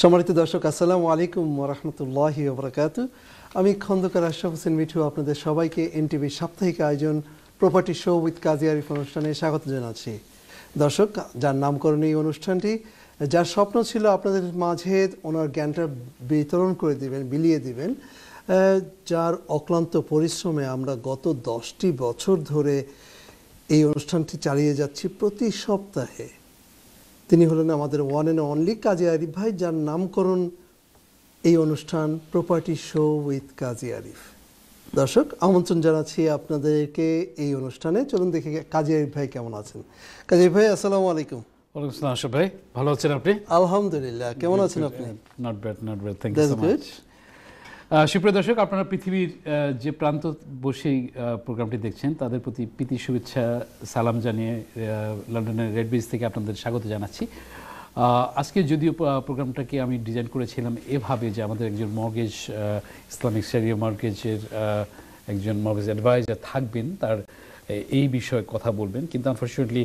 সম্মানিত দর্শক আসসালামু আলাইকুম রহমতুল্লাহ বরকাত আমি খন্দকার আশরাফ হোসেন মিঠু আপনাদের সবাইকে এনটিভির সাপ্তাহিক আয়োজন property show with Kazi Arif অনুষ্ঠানে স্বাগত জানাচ্ছি দর্শক যার নামকরণ এই অনুষ্ঠানটি যার স্বপ্ন ছিল আপনাদের মাঝে ওনার জ্ঞানটা বিতরণ করে দিবেন বিলিয়ে দিবেন যার অক্লান্ত পরিশ্রমে আমরা গত দশটি বছর ধরে এই অনুষ্ঠানটি চালিয়ে যাচ্ছি প্রতি সপ্তাহে তিনি হলেন আমাদের one and only Kazi Arif ভাই যার নামকরণ এই অনুষ্ঠান property show with Kazi Arif দর্শক আমন্ত্রণ জানাচ্ছি আপনাদেরকে এই অনুষ্ঠানে চলুন দেখি কাজী আরিফ ভাই কেমন আছেন কাজী ভাই আসসালামু আলাইকুম ওয়ালাইকুম আসসালাম ভাই ভালো আছেন আপনি আলহামদুলিল্লাহ কেমন আছেন আপনি not bad not bad thank you so much সুপ্রিয় দর্শক আপনারা পৃথিবীর যে প্রান্ত বসেই প্রোগ্রামটি দেখছেন তাদের প্রতি প্রীতি শুভেচ্ছা সালাম জানিয়ে লন্ডনের রেড ব্রিজ থেকে আপনাদের স্বাগত জানাচ্ছি আজকে যদিও প্রোগ্রামটাকে আমি ডিজাইন করেছিলাম এভাবে যে আমাদের একজন মর্গেজ ইসলামিক সেরিয়া মর্গেজের একজন মর্গেজ অ্যাডভাইজার থাকবেন তার এই বিষয়ে কথা বলবেন কিন্তু আনফর্চুনেটলি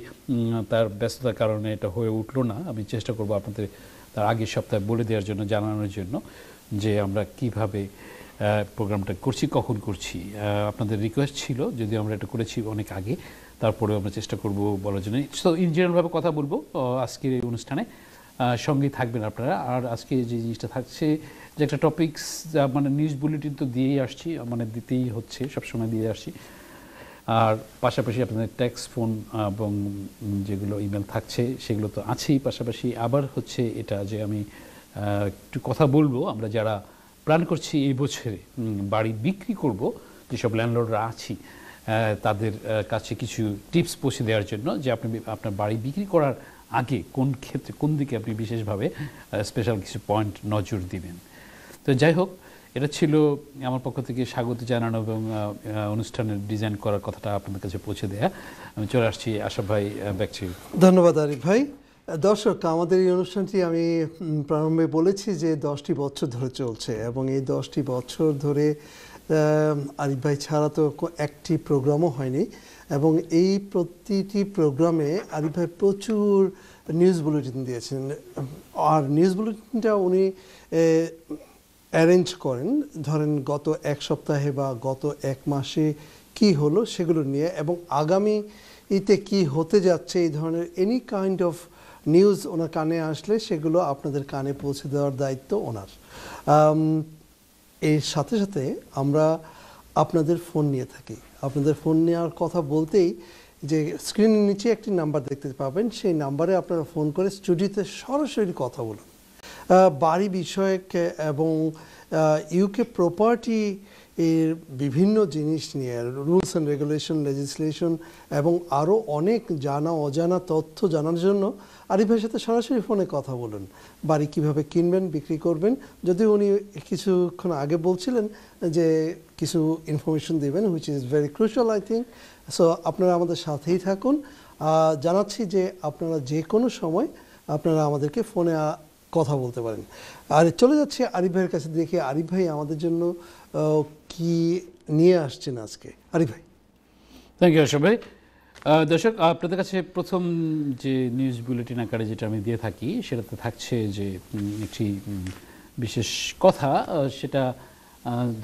তার ব্যস্ততার কারণে এটা হয়ে উঠলো না আমি চেষ্টা করব আপনাদের তার আগের সপ্তাহে বলে দেওয়ার জন্য জানানোর জন্য যে আমরা কিভাবে প্রোগ্রামটা করছি কখন করছি আপনাদের রিকোয়েস্ট ছিল যদি আমরা এটা করেছি অনেক আগে তারপরেও আমরা চেষ্টা করব বলার জন্য তো ইন জেনারেলভাবে কথা বলবো আজকের এই অনুষ্ঠানে সঙ্গেই থাকবেন আপনারা আর আজকে যে জিনিসটা থাকছে যে একটা টপিকস মানে নিউজ বুলেটিন তো দিয়েই আসছি মানে দিতেই হচ্ছে সবসময় দিয়ে আসছি আর পাশাপাশি আপনাদের ট্যাক্স ফোন এবং যেগুলো ইমেল থাকছে সেগুলো তো আছেই পাশাপাশি আবার হচ্ছে এটা যে আমি একটু কথা বলবো আমরা যারা প্ল্যান করছি এই বছরে বাড়ি বিক্রি করব যেসব ল্যান্ডলর্ডরা আছি তাদের কাছে কিছু টিপস পৌঁছে দেওয়ার জন্য যে আপনি আপনার বাড়ি বিক্রি করার আগে কোন ক্ষেত্রে কোন দিকে আপনি বিশেষভাবে স্পেশাল কিছু পয়েন্ট নজর দিবেন তো যাই হোক এটা ছিল আমার পক্ষ থেকে স্বাগত জানানো এবং অনুষ্ঠানের ডিজাইন করার কথাটা আপনাদের কাছে পৌঁছে দেয়া আমি চলে আসছি আশা ভাই ব্যাক ধন্যবাদ আরিফ ভাই দর্শক আমাদের এই অনুষ্ঠানটি আমি প্রারম্ভে বলেছি যে দশটি বছর ধরে চলছে এবং এই দশটি বছর ধরে আরিফ ভাই ছাড়া তো একটি প্রোগ্রামও হয়নি এবং এই প্রতিটি প্রোগ্রামে আরিফ ভাই প্রচুর নিউজ বুলেটিন দিয়েছেন আর নিউজ বুলেটিনটা উনি অ্যারেঞ্জ করেন ধরেন গত এক সপ্তাহে বা গত এক মাসে কি হলো সেগুলো নিয়ে এবং আগামী ইতে কি হতে যাচ্ছে এই ধরনের এনি কাইন্ড অফ নিউজ ওনার কানে আসলে সেগুলো আপনাদের কানে পৌঁছে দেওয়ার দায়িত্ব ওনার এর সাথে সাথে আমরা আপনাদের ফোন নিয়ে থাকি আপনাদের ফোন নেওয়ার কথা বলতেই যে স্ক্রিনের নিচে একটি নাম্বার দেখতে পাবেন সেই নাম্বারে আপনারা ফোন করে স্টুডিওতে সরাসরি কথা বলুন বাড়ি বিষয়ক এবং ইউকে প্রপার্টি এর বিভিন্ন জিনিস নিয়ে রুলস অ্যান্ড রেগুলেশন লেজিসলেশন এবং আরও অনেক জানা অজানা তথ্য জানার জন্য আরিফ সাথে সরাসরি ফোনে কথা বলুন বাড়ি কিভাবে কিনবেন বিক্রি করবেন যদি উনি কিছুক্ষণ আগে বলছিলেন যে কিছু ইনফরমেশন দেবেন which is very crucial I think so আপনারা আমাদের সাথেই থাকুন জানাচ্ছি যে আপনারা যে কোনো সময় আপনারা আমাদেরকে ফোনে কথা বলতে পারেন আর চলে যাচ্ছে আরিফ ভাইয়ের কাছে দেখি আরিফ ভাই আমাদের জন্য কি নিয়ে আসছেন আজকে আরিফ ভাই থ্যাংক ইউ অশোক ভাই দর্শক আপনাদের কাছে প্রথম যে নিউজ বুলেটিন আকারে যেটা আমি দিয়ে থাকি সেটাতে থাকছে যে একটি বিশেষ কথা সেটা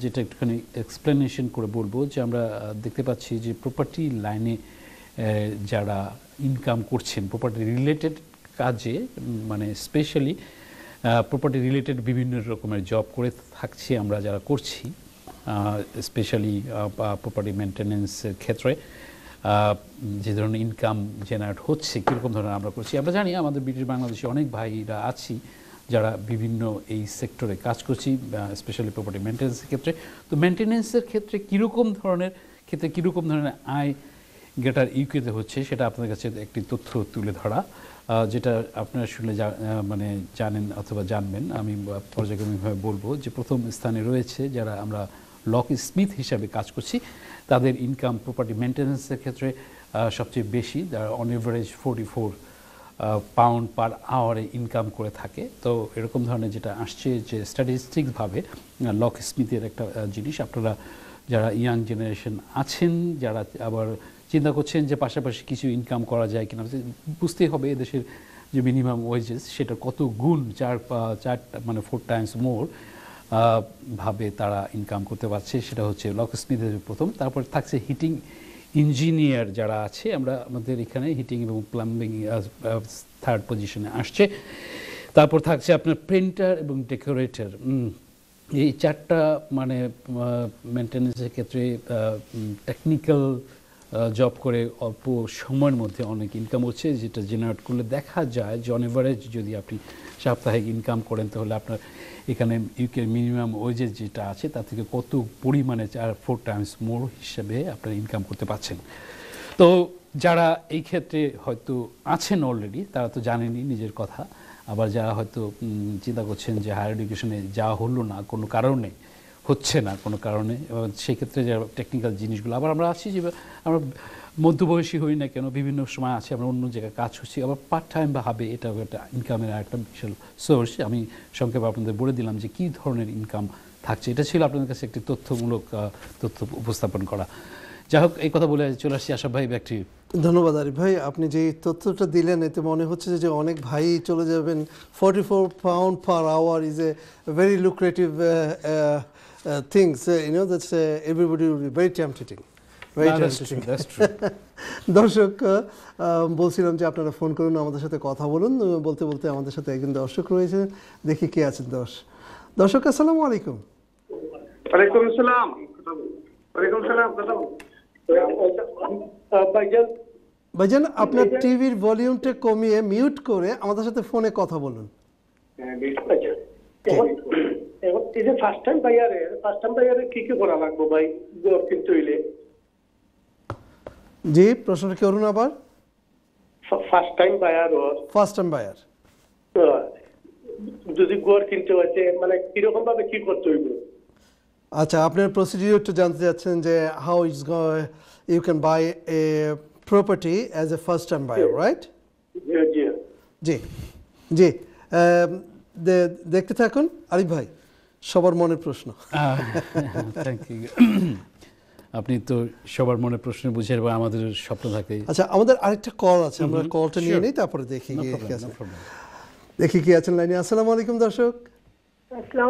যেটা একটুখানি এক্সপ্লেনেশন করে বলবো যে আমরা দেখতে পাচ্ছি যে প্রপার্টি লাইনে যারা ইনকাম করছেন প্রপার্টি রিলেটেড কাজে মানে স্পেশালি প্রপার্টি রিলেটেড বিভিন্ন রকমের জব করে থাকছি আমরা যারা করছি স্পেশালি প্রপার্টি মেনটেন্যান্সের ক্ষেত্রে যে ধরনের ইনকাম জেনারেট হচ্ছে কীরকম ধরনের আমরা করছি আমরা জানি আমাদের ব্রিটিশ বাংলাদেশে অনেক ভাইরা আছি যারা বিভিন্ন এই সেক্টরে কাজ করছি স্পেশালি প্রপার্টি মেনটেন্সের ক্ষেত্রে তো মেনটেন্সের ক্ষেত্রে কীরকম ধরনের ক্ষেত্রে কীরকম ধরনের আয় গ্রেটার ইউকেতে হচ্ছে সেটা আপনাদের কাছে একটি তথ্য তুলে ধরা যেটা আপনারা শুনলে মানে জানেন অথবা জানবেন আমি পর্যায়ক্রমিকভাবে বলবো যে প্রথম স্থানে রয়েছে যারা আমরা লক স্মিথ হিসাবে কাজ করছি তাদের ইনকাম প্রপার্টি মেনটেন্যান্সের ক্ষেত্রে সবচেয়ে বেশি যারা on average forty four pound per আওয়ারে ইনকাম করে থাকে তো এরকম ধরনের যেটা আসছে যে স্ট্যাটিস্টিকভাবে লক স্মিথের একটা জিনিস আপনারা যারা ইয়াং জেনারেশন আছেন যারা আবার চিন্তা করছেন যে পাশাপাশি কিছু ইনকাম করা যায় কিনা বুঝতেই হবে এদেশের যে মিনিমাম ওয়েজেস সেটা কত গুণ চার চার মানে ফোর টাইমস মোর ভাবে তারা ইনকাম করতে পারছে সেটা হচ্ছে লকস্মিথের প্রথম তারপর থাকছে হিটিং ইঞ্জিনিয়ার যারা আছে আমরা আমাদের এখানে হিটিং এবং প্লাম্বিং থার্ড পজিশনে আসছে তারপর থাকছে আপনার প্রিন্টার এবং ডেকোরেটর এই চারটা মানে মেনটেন্সের ক্ষেত্রে টেকনিক্যাল জব করে অল্প সময়ের মধ্যে অনেক ইনকাম হচ্ছে যেটা জেনারেট করলে দেখা যায় যে অন এভারেজ যদি আপনি সাপ্তাহিক ইনকাম করেন তাহলে আপনার এখানে ইউকে মিনিমাম ওয়েজেস যেটা আছে তার থেকে কত পরিমাণে চার ফোর টাইমস মোর হিসেবে আপনারা ইনকাম করতে পারছেন তো যারা এই ক্ষেত্রে হয়তো আছেন অলরেডি তারা তো জানেনি নিজের কথা আবার যারা হয়তো চিন্তা করছেন যে হায়ার এডুকেশনে যাওয়া হলো না কোনো কারণে হচ্ছে না কোনো কারণে সেক্ষেত্রে যারা টেকনিক্যাল জিনিসগুলো আবার আমরা আছি যে আমরা মধ্যবয়সী হই না কেন বিভিন্ন সময় আছে আমরা অন্য জায়গায় কাজ করছি আবার পার্ট টাইম বা হবে এটা একটা ইনকামের একটা বিশাল সোর্স আমি সংক্ষেপে আপনাদের বলে দিলাম যে কি ধরনের ইনকাম থাকছে এটা ছিল আপনাদের কাছে একটি তথ্যমূলক তথ্য উপস্থাপন করা যাই হোক এই কথা বলে চলে আসছি আশা ভাই ব্যক্তি ধন্যবাদ আরিফ ভাই আপনি যে তথ্যটা দিলেন এতে মনে হচ্ছে যে অনেক ভাই চলে যাবেন forty four pound per hour is a very lucrative things you know that's everybody will be very tempting That's true. দর্শক বলছিলাম যে আপনারা ফোন করুন আমাদের সাথে কথা বলুন বলতে বলতে আমাদের সাথে একজন দর্শক রয়েছে দেখি কে আছেন দশ দর্শক আসসালামু আলাইকুম ভাইজান আপনার টিভির ভলিউমটা কমিয়ে মিউট করে আমাদের সাথে ফোনে কথা বলুন ফার্স্ট টাইম ফার্স্ট টাইম কি কি করা লাগবে ভাই কিন্তু জি প্রশ্নটা করুন আবার first time buyer first time buyer যদি গোয়ার কিনতে হচ্ছে মানে কিরকম ভাবে কি করতে হইব আচ্ছা আপনার প্রসিডিউরটা জানতে চাচ্ছেন যে how is you can buy a property as a first time buyer right জি জি um, দেখতে থাকুন আরিফ ভাই সবার মনের প্রশ্ন থ্যাংক ইউ আপনি তো সবার মনে প্রশ্ন বুঝে এবং আমাদের স্বপ্ন থাকে আচ্ছা আমাদের আরেকটা কল আছে আমরা কলটা নিয়ে নিই তারপরে দেখি দেখি কি আছেন লাইনে আসসালামু আলাইকুম দর্শক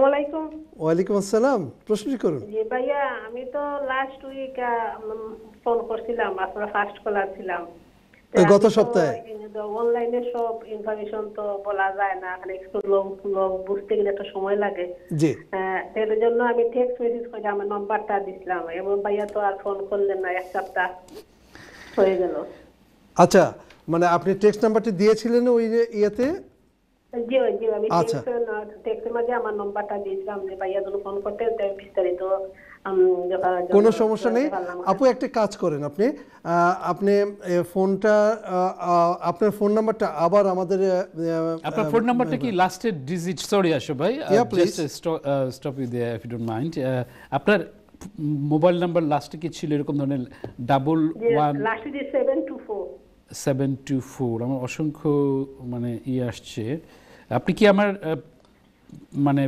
আলাইকুম ওয়ালাইকুম আসসালাম প্রশ্নটি করুন জি ভাইয়া আমি তো লাস্ট উইক ফোন করছিলাম আপনার ফার্স্ট কলার ছিলাম গত সপ্তাহে অনলাইনে সব ইনফরমেশন তো বলা যায় না মানে একটু লং লং বুঝতে গেলে একটা সময় লাগে জি হ্যাঁ, এর জন্য আমি টেক্সট মেসেজ করে আমার নাম্বারটা দিছিলাম ভাইয়া তো আর ফোন করলেন না এক সপ্তাহ হয়ে গেল আচ্ছা মানে আপনি টেক্সট নাম্বারটি দিয়েছিলেন ওই ইয়েতে আমি টেক্সট আচ্ছা। মাঝে আমার নাম্বারটা দিয়েছিলাম যে ভাইয়া যেন ফোন করতে বিস্তারিত কোনো সমস্যা নেই আপু একটা কাজ করেন আপনি আপনি ফোনটা আপনার ফোন নাম্বারটা আবার আমাদের আপনার ফোন নাম্বারটা কি লাস্টের ডিজিট সরি আসো ভাই stop you there if don't mind আপনার মোবাইল নাম্বার লাস্টে কি ছিল এরকম ধরনের double one seven two four আমার অসংখ্য মানে ই ইয়ে আসছে আপনি কি আমার মানে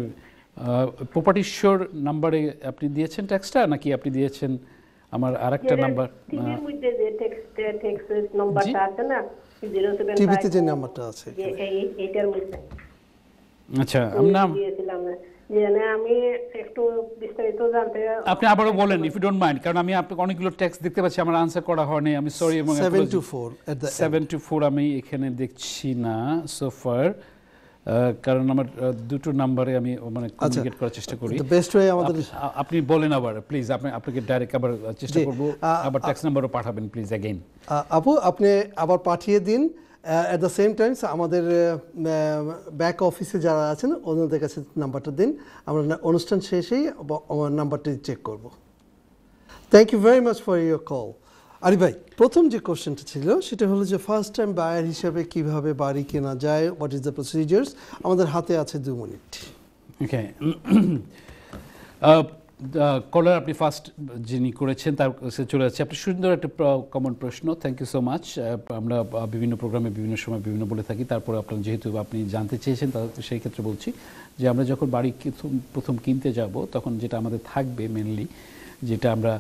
পোপাটিশ্বর নাম্বারে আপনি দিয়েছেন টেক্সটা নাকি আপনি দিয়েছেন আমার আর একটা নাম্বার টিভিতে যে নাম্বারটা আছে আচ্ছা আমি একটু আপনি আবারও বলেন ইফ ইউ ডোন্ট মাইন্ড কারণ আমি আপনাকে অনেকগুলো টেক্সট দেখতে পাচ্ছি আমার আনসার করা হয়নি আমি সরি এবং টু ফোর টু আমি এখানে দেখছি না সো ফার কারণ আমার দুটো নাম্বারে আমি মানে কমিউনিকেট আচ্ছা, করার চেষ্টা করি বেস্ট ওয়ে আমাদের আপনি বলেন আবার প্লিজ আপনি আপনাকে ডাইরেক্ট আবার চেষ্টা করব আবার ট্যাক্স নাম্বারও পাঠাবেন প্লিজ अगेन আপু আপনি আবার পাঠিয়ে দিন এট দ্য সেম টাইমস আমাদের ব্যাক অফিসে যারা আছেন ওনাদের কাছে নাম্বারটা দিন আমরা অনুষ্ঠান শেষেই আমার নাম্বারটি চেক করব thank you very much for your call আরে ভাই প্রথম যে কোশ্চেনটা ছিল সেটা হলো যে ফার্স্ট টাইম বায়ার হিসাবে কিভাবে বাড়ি কেনা যায় হোয়াট ইজ দ্য প্রসিডিউর্স আমাদের হাতে আছে দু মিনিট ওকে কলার uh, আপনি ফার্স্ট যিনি করেছেন তার কাছে চলে যাচ্ছে আপনি সুন্দর একটা কমন প্রশ্ন থ্যাংক ইউ সো মাচ আমরা বিভিন্ন প্রোগ্রামে বিভিন্ন সময় বিভিন্ন বলে থাকি তারপরে আপনার যেহেতু আপনি জানতে চেয়েছেন তা সেই ক্ষেত্রে বলছি যে আমরা যখন বাড়ি প্রথম কিনতে যাব তখন যেটা আমাদের থাকবে মেনলি যেটা আমরা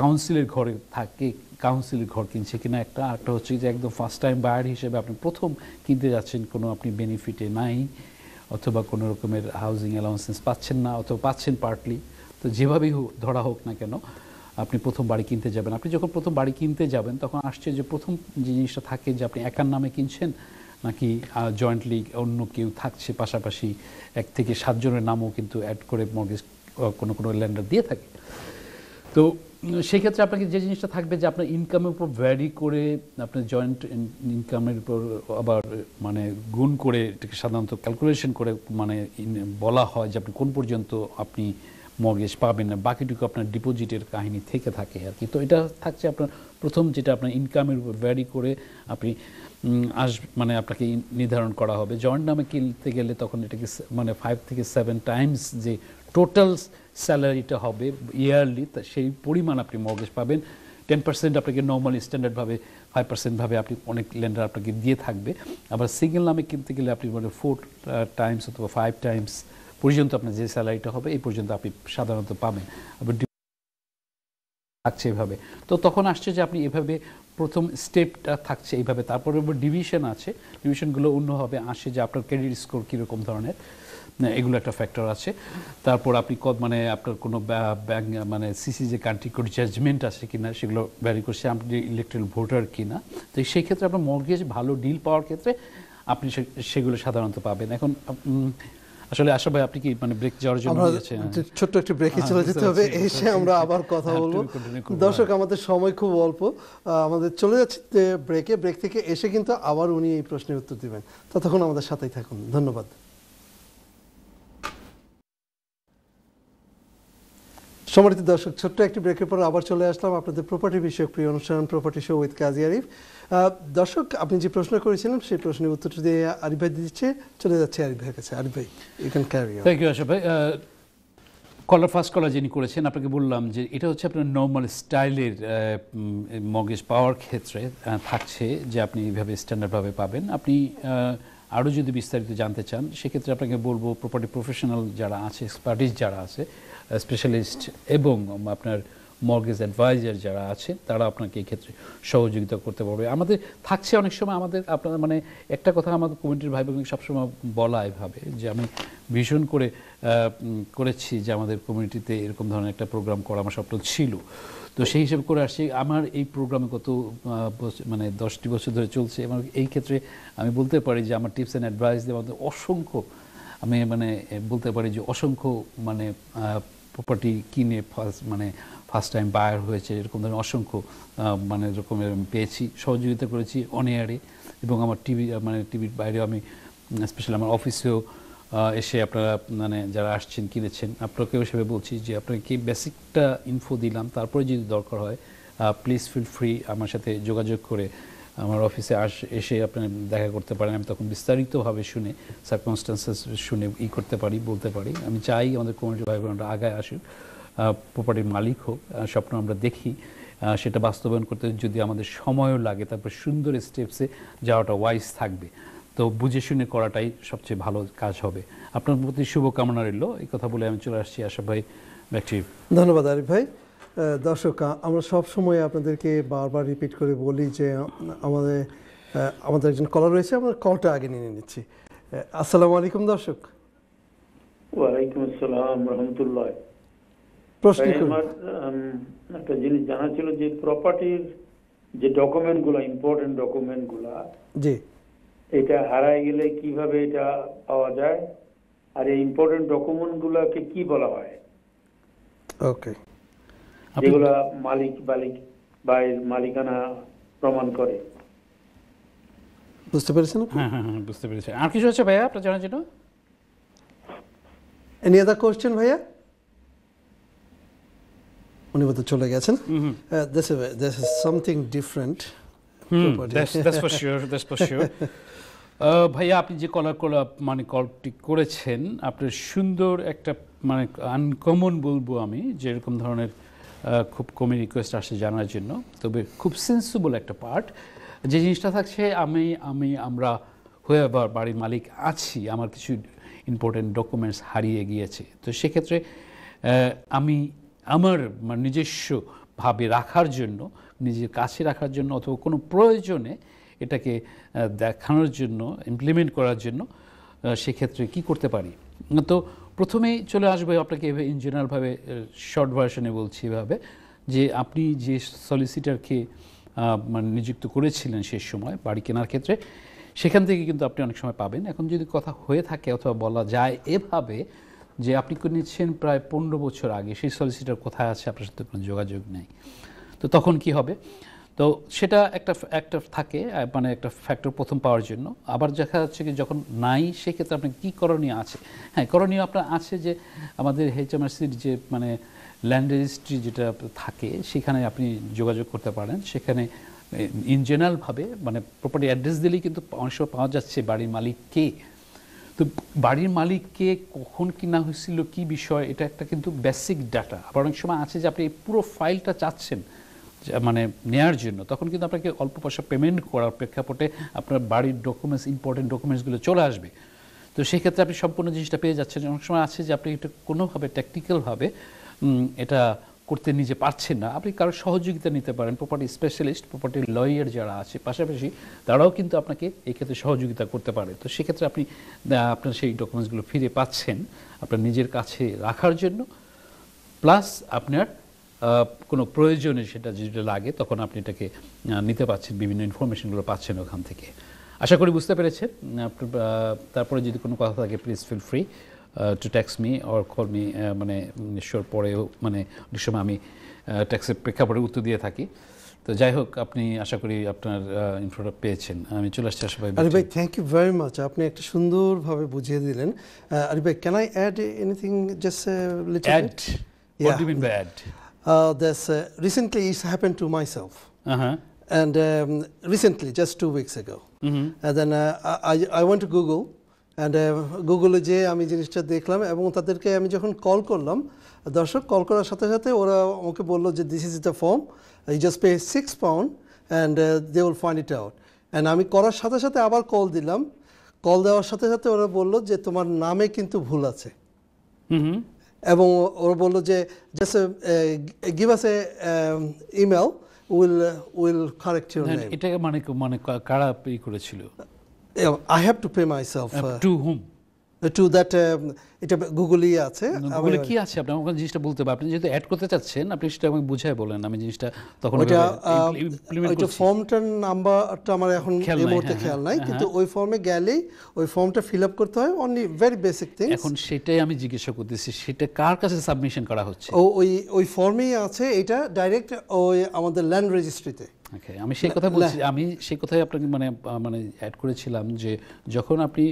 কাউন্সিলের ঘরে থাকে কাউন্সিলের ঘর কিনছে কিনা একটা একটা হচ্ছে যে একদম ফার্স্ট টাইম বায়ার হিসেবে আপনি প্রথম কিনতে যাচ্ছেন কোনো আপনি বেনিফিটে নাই অথবা কোনো রকমের হাউজিং অ্যালাউন্সেন্স পাচ্ছেন না অথবা পাচ্ছেন পার্টলি তো যেভাবেই হোক ধরা হোক না কেন আপনি প্রথম বাড়ি কিনতে যাবেন আপনি যখন প্রথম বাড়ি কিনতে যাবেন তখন আসছে যে প্রথম যে জিনিসটা থাকে যে আপনি একার নামে কিনছেন নাকি জয়েন্টলি অন্য কেউ থাকছে পাশাপাশি এক থেকে সাতজনের নামও কিন্তু অ্যাড করে মর্গেজ কোনো কোনো ল্যান্ডার দিয়ে থাকে তো সেক্ষেত্রে আপনাকে যে জিনিসটা থাকবে যে আপনার ইনকামের উপর ভ্যারি করে আপনার জয়েন্ট ইনকামের উপর আবার মানে গুণ করে এটাকে সাধারণত ক্যালকুলেশন করে মানে বলা হয় যে আপনি কোন পর্যন্ত আপনি মর্গেজ পাবেন না বাকিটুকু আপনার ডিপোজিটের কাহিনী থেকে থাকে আর কি তো এটা থাকছে আপনার প্রথম যেটা আপনার ইনকামের উপর ভ্যারি করে আপনি আস মানে আপনাকে নির্ধারণ করা হবে জয়েন্ট নামে কিনতে গেলে তখন এটাকে মানে ফাইভ থেকে সেভেন টাইমস যে টোটালস স্যালারিটা হবে ইয়ারলি সেই পরিমাণ আপনি মর্গেজ পাবেন টেন পার্সেন্ট আপনাকে নর্মাল স্ট্যান্ডার্ডভাবে ফাইভ পার্সেন্টভাবে আপনি অনেক লেন্ডার আপনাকে দিয়ে থাকবে আবার সিঙ্গেল নামে কিনতে গেলে আপনি মানে ফোর টাইমস অথবা ফাইভ টাইমস পর্যন্ত আপনার যে স্যালারিটা হবে এই পর্যন্ত আপনি সাধারণত পাবেন আবার থাকছে এভাবে তো তখন আসছে যে আপনি এভাবে প্রথম স্টেপটা থাকছে এইভাবে তারপরে ডিভিশন আছে ডিভিশনগুলো অন্যভাবে আসে যে আপনার ক্রেডিট স্কোর কীরকম ধরনের এগুলো একটা ফ্যাক্টর আছে তারপর আপনি মানে আপনার কোনো ব্যাংক মানে সিসি যে কান্ট্রি কোড জাজমেন্ট আছে কিনা সেগুলো ভ্যারি করছে আপনি ইলেকট্রিক ভোটার কিনা তো সেই ক্ষেত্রে আপনার মর্গেজ ভালো ডিল পাওয়ার ক্ষেত্রে আপনি সেগুলো সাধারণত পাবেন এখন আসলে আশা ভাই আপনি কি মানে ব্রেক যাওয়ার জন্য ছোট্ট একটি ব্রেকে হ্যাঁ, চলে যেতে হবে এসে আমরা আবার কথা হ্যাঁ, বলবো হ্যাঁ। দর্শক আমাদের সময় খুব অল্প আমাদের চলে যাচ্ছে ব্রেকে ব্রেক থেকে এসে কিন্তু আবার উনি এই প্রশ্নের উত্তর দিবেন ততক্ষণ আমাদের সাথেই থাকুন ধন্যবাদ সম্মানিত দর্শক ছোট্ট একটি ব্রেকের পর আবার চলে আসলাম আপনাদের প্রপার্টি বিষয়ক প্রিয় অনুষ্ঠান property show with Kazi Arif দর্শক আপনি যে প্রশ্ন করেছিলেন সেই প্রশ্নের উত্তরটি দিয়ে আরিফ ভাই দিচ্ছে চলে যাচ্ছে আরিফ ভাইয়ের কাছে আরিফ ভাই you can carry thank you আশা ভাই কলার ফার্স্ট কলার যিনি করেছেন আপনাকে বললাম যে এটা হচ্ছে আপনার নর্মাল স্টাইলের মগেজ পাওয়ার ক্ষেত্রে থাকছে যে আপনি এইভাবে স্ট্যান্ডার্ডভাবে পাবেন আপনি আরও যদি বিস্তারিত জানতে চান সেক্ষেত্রে আপনাকে বলবো প্রপার্টি প্রফেশনাল যারা আছে এক্সপার্টিস যারা আছে স্পেশালিস্ট এবং আপনার মর্গেজ অ্যাডভাইজার যারা আছেন তারা আপনাকে ক্ষেত্রে সহযোগিতা করতে পারবে আমাদের থাকছে অনেক সময় আমাদের আপনার মানে একটা কথা আমাদের কমিটির ভাই বোনকে সবসময় বলা এভাবে যে আমি ভীষণ করে করেছি যে আমাদের কমিউনিটিতে এরকম ধরনের একটা প্রোগ্রাম করা আমার স্বপ্ন ছিল তো সেই হিসেবে করে আসছি আমার এই প্রোগ্রামে কত মানে দশটি বছর ধরে চলছে এবং এই ক্ষেত্রে আমি বলতে পারি যে আমার টিপস অ্যান্ড অ্যাডভাইস দেওয়া অসংখ্য আমি মানে বলতে পারি যে অসংখ্য মানে প্রপার্টি কিনে ফার্স্ট মানে ফার্স্ট টাইম বায়ার হয়েছে এরকম ধরনের অসংখ্য মানে রকমের পেয়েছি সহযোগিতা করেছি অনেয়ারে এবং আমার টিভি মানে টিভির বাইরেও আমি স্পেশালি আমার অফিসেও এসে আপনারা মানে যারা আসছেন কিনেছেন আপনাকেও হিসেবে বলছি যে আপনাকে বেসিকটা ইনফো দিলাম তারপরে যদি দরকার হয় প্লিজ ফিল ফ্রি আমার সাথে যোগাযোগ করে আমার অফিসে আস এসে আপনি দেখা করতে পারেন আমি তখন বিস্তারিতভাবে শুনে সার্কমস্টান্সেস শুনে ই করতে পারি বলতে পারি আমি চাই আমাদের কমিউনিটি ভাই বোনরা আগায় আসুক প্রপার্টির মালিক হোক স্বপ্ন আমরা দেখি সেটা বাস্তবায়ন করতে যদি আমাদের সময়ও লাগে তারপর সুন্দর স্টেপসে যাওয়াটা ওয়াইজ থাকবে তো বুঝে শুনে করাটাই সবচেয়ে ভালো কাজ হবে আপনার প্রতি শুভকামনা রইল এই কথা বলে আমি চলে আসছি আশা ভাই ব্যাক ধন্যবাদ আরিফ ভাই দর্শক আমরা সব সময় আপনাদেরকে বারবার রিপিট করে বলি যে আমাদের আমাদের একজন কলার রয়েছে আমরা কলটা আগে নিয়ে নিচ্ছি আসসালামু আলাইকুম দর্শক ওয়ালাইকুম আসসালাম রহমতুল্লাহ প্রশ্ন আমার একটা জিনিস জানা ছিল যে প্রপার্টির যে ডকুমেন্টগুলো ইম্পর্টেন্ট ডকুমেন্টগুলো জি এটা হারায় গেলে কিভাবে এটা পাওয়া যায় আর এই ইম্পর্টেন্ট ডকুমেন্টগুলোকে কি বলা হয় ওকে যেগুলো মালিক বালিক বা মালিকানা প্রমাণ করে বুঝতে পেরেছেন হ্যাঁ হ্যাঁ হ্যাঁ বুঝতে পেরেছি আর কিছু আছে ভাইয়া আপনার জানার জন্য এনি আদার কোয়েশ্চেন ভাইয়া উনি বোধহয় চলে গেছেন this is this is something different ভাইয়া আপনি যে কলার কল মানে কলটি করেছেন আপনার সুন্দর একটা মানে আনকমন বলবো আমি যেরকম ধরনের খুব কমই রিকোয়েস্ট আসে জানার জন্য তবে খুব সেন্সিবল একটা পার্ট যে জিনিসটা থাকছে আমি আমি আমরা হয়ে আবার বাড়ির মালিক আছি আমার কিছু ইম্পর্টেন্ট ডকুমেন্টস হারিয়ে গিয়েছে তো সেক্ষেত্রে আমি আমার মানে নিজস্বভাবে রাখার জন্য নিজের কাছে রাখার জন্য অথবা কোনো প্রয়োজনে এটাকে দেখানোর জন্য ইমপ্লিমেন্ট করার জন্য সেক্ষেত্রে কি করতে পারি তো প্রথমেই চলে আসবে আপনাকে এভাবে ইন জেনারেলভাবে শর্ট ভার্সনে বলছি এভাবে যে আপনি যে সলিসিটারকে মানে নিযুক্ত করেছিলেন সেই সময় বাড়ি কেনার ক্ষেত্রে সেখান থেকে কিন্তু আপনি অনেক সময় পাবেন এখন যদি কথা হয়ে থাকে অথবা বলা যায় এভাবে যে আপনি নিচ্ছেন প্রায় পনেরো বছর আগে সেই সলিসিটার কোথায় আছে আপনার সাথে কোনো যোগাযোগ নেই তো তখন কি হবে তো সেটা একটা একটা থাকে মানে একটা ফ্যাক্টর প্রথম পাওয়ার জন্য আবার দেখা যাচ্ছে কি যখন নাই সেক্ষেত্রে আপনার কী করণীয় আছে হ্যাঁ করণীয় আপনার আছে যে আমাদের হেচএমআরসির যে মানে ল্যান্ড রেজিস্ট্রি যেটা থাকে সেখানে আপনি যোগাযোগ করতে পারেন সেখানে ইন জেনারেলভাবে মানে প্রপার্টি অ্যাড্রেস দিলেই কিন্তু অনেক সময় পাওয়া যাচ্ছে বাড়ির মালিক কে তো বাড়ির মালিক কে কখন কি না হয়েছিল কি বিষয় এটা একটা কিন্তু বেসিক ডাটা আবার অনেক সময় আছে যে আপনি এই পুরো ফাইলটা চাচ্ছেন মানে নেয়ার জন্য তখন কিন্তু আপনাকে অল্প পয়সা পেমেন্ট করার প্রেক্ষাপটে আপনার বাড়ির ডকুমেন্টস ইম্পর্টেন্ট ডকুমেন্টসগুলো চলে আসবে তো সেক্ষেত্রে আপনি সম্পূর্ণ জিনিসটা পেয়ে যাচ্ছেন অনেক সময় আছে যে আপনি এটা কোনোভাবে টেকনিক্যালভাবে এটা করতে নিজে পারছেন না আপনি কারোর সহযোগিতা নিতে পারেন প্রপার্টি স্পেশালিস্ট প্রপার্টি লয়ার যারা আছে পাশাপাশি তারাও কিন্তু আপনাকে এই ক্ষেত্রে সহযোগিতা করতে পারে তো সেক্ষেত্রে আপনি আপনার সেই ডকুমেন্টসগুলো ফিরে পাচ্ছেন আপনার নিজের কাছে রাখার জন্য প্লাস আপনার কোনো প্রয়োজনে সেটা যেটা লাগে তখন আপনি এটাকে নিতে পাচ্ছেন বিভিন্ন ইনফরমেশনগুলো পাচ্ছেন ওখান থেকে আশা করি বুঝতে পেরেছেন তারপরে যদি কোনো কথা থাকে please feel free to text me or call me মানে শোর পরেও মানে অনেক সময় আমি ট্যাক্সের প্রেক্ষাপটে উত্তর দিয়ে থাকি তো যাই হোক আপনি আশা করি আপনার ইনফোটা পেয়েছেন আমি চলে আসছি আশা ভাই আরিফ ভাই থ্যাংক ইউ ভেরি মাচ আপনি একটা সুন্দরভাবে বুঝিয়ে দিলেন আরিফ ভাই can I add anything just little add what do mean by add Uh, this uh, recently it's happened to myself. Uh-huh. And um, recently, just two weeks ago. Mm-hmm. And then uh, I, I went to Google and গুগলে uh, যে আমি জিনিসটা দেখলাম এবং তাদেরকে আমি যখন call করলাম দর্শক কল করার সাথে সাথে ওরা আমাকে বললো যে this is the form I just pay six pound and they will find it out and আমি করার সাথে সাথে আবার কল দিলাম কল দেওয়ার সাথে সাথে ওরা বললো যে তোমার নামে কিন্তু ভুল আছে mm-hmm. এবং ওরা বললো যে just give us a email will will correct your name এটাকে মানে মানে কারা পে করেছিল I have to pay myself to hmm to that um, এটা গুগলই আছে গুগলে কি আছে আপনি আমাকে জিনিসটা বলতে পারবেন আপনি যেহেতু অ্যাড করতে চাচ্ছেন আপনি সেটা আমাকে বুঝায় বলেন আমি জিনিসটা তখন ওটা ওইটা ফর্মটার নাম্বারটা আমার এখন এই মুহূর্তে হ্যাঁ, খেয়াল হ্যাঁ, নাই হ্যাঁ, কিন্তু ওই ফর্মে গেলেই ওই ফর্মটা ফিল আপ করতে হয় অনলি ভেরি বেসিক থিং এখন সেটাই আমি জিজ্ঞাসা করতেছি সেটা কার কাছে সাবমিশন করা হচ্ছে ও ওই ওই ফর্মেই আছে এটা ডাইরেক্ট ওই আমাদের ল্যান্ড রেজিস্ট্রিতে আমি সেই কথা বলছি আমি সেই কথাই আপনাকে মানে মানে অ্যাড করেছিলাম যে যখন আপনি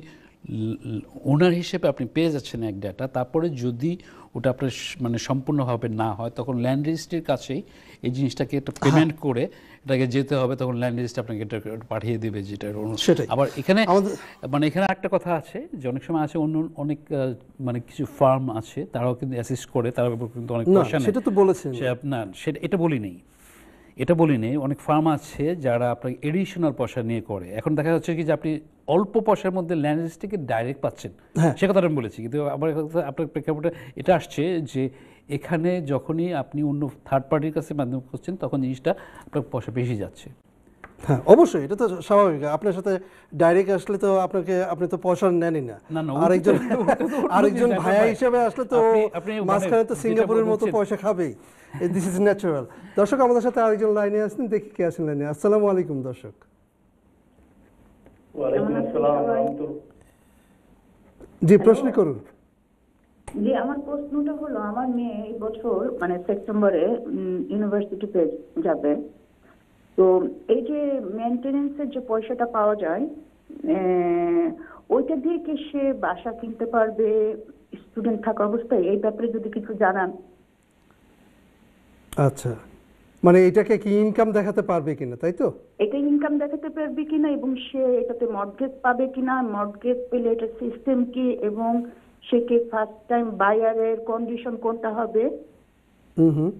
ওনার হিসেবে আপনি পেয়ে যাচ্ছেন এক ডেটা তারপরে যদি ওটা আপনার মানে সম্পূর্ণভাবে না হয় তখন ল্যান্ড রেজিস্ট্রির কাছেই এই জিনিসটাকে একটা পেমেন্ট হ্যাঁ। করে এটাকে যেতে হবে তখন ল্যান্ড রেজিস্ট্রি আপনাকে এটা পাঠিয়ে দেবে যেটা আবার এখানে মানে এখানে একটা কথা আছে যে অনেক সময় আছে অন্য অনেক মানে কিছু ফার্ম আছে তারাও কিন্তু অ্যাসিস্ট করে তারা কিন্তু অনেক সেটা তো বলেছে না সেটা এটা বলিনি এটা বলি নেই অনেক ফার্ম আছে যারা আপনাকে এডিশনাল পয়সা নিয়ে করে এখন দেখা যাচ্ছে কি যে আপনি অল্প পয়সার মধ্যে ল্যান্ড রেজিস্ট্রিকে ডাইরেক্ট পাচ্ছেন হ্যাঁ। সে কথাটা আমি বলেছি কিন্তু আমার আপনার প্রেক্ষাপটে এটা আসছে যে এখানে যখনই আপনি অন্য থার্ড পার্টির কাছে মাধ্যমে করছেন তখন জিনিসটা আপনার পয়সা বেশি যাচ্ছে হ্যাঁ অবশ্যই এটা তো স্বাভাবিক আপনার সাথে ডাইরেক্ট আসলে তো আপনাকে আপনি তো পয়সা নেনই না আরেকজন আরেকজন ভাইয়া হিসেবে আসলে তো মানে মাঝখানে তো সিঙ্গাপুরের মতো পয়সা খাবেই দিস ইজ দর্শক আমাদের সাথে আরেকজন লাইনে আসছেন দেখি কে লাইনে আসসালামু আলাইকুম দর্শক জি প্রশ্ন করুন জি আমার প্রশ্নটা হলো আমার মেয়ে এই বছর মানে সেপ্টেম্বরে ইউনিভার্সিটিতে যাবে তো এই যে মেনটেনেন্সের যে পয়সাটা পাওয়া যায় ওইটা দিয়ে কি সে বাসা কিনতে পারবে স্টুডেন্ট থাকা অবস্থায় এই ব্যাপারে যদি কিছু জানান আচ্ছা মানে এটাকে কি ইনকাম দেখাতে পারবে কিনা তাই তো এটা ইনকাম দেখাতে পারবে কিনা এবং সে এটাতে মর্টগেজ পাবে কিনা মর্গেজ পেলে এটা সিস্টেম কি এবং সে কি ফার্স্ট টাইম বায়ারের কন্ডিশন কোনটা হবে হুম হুম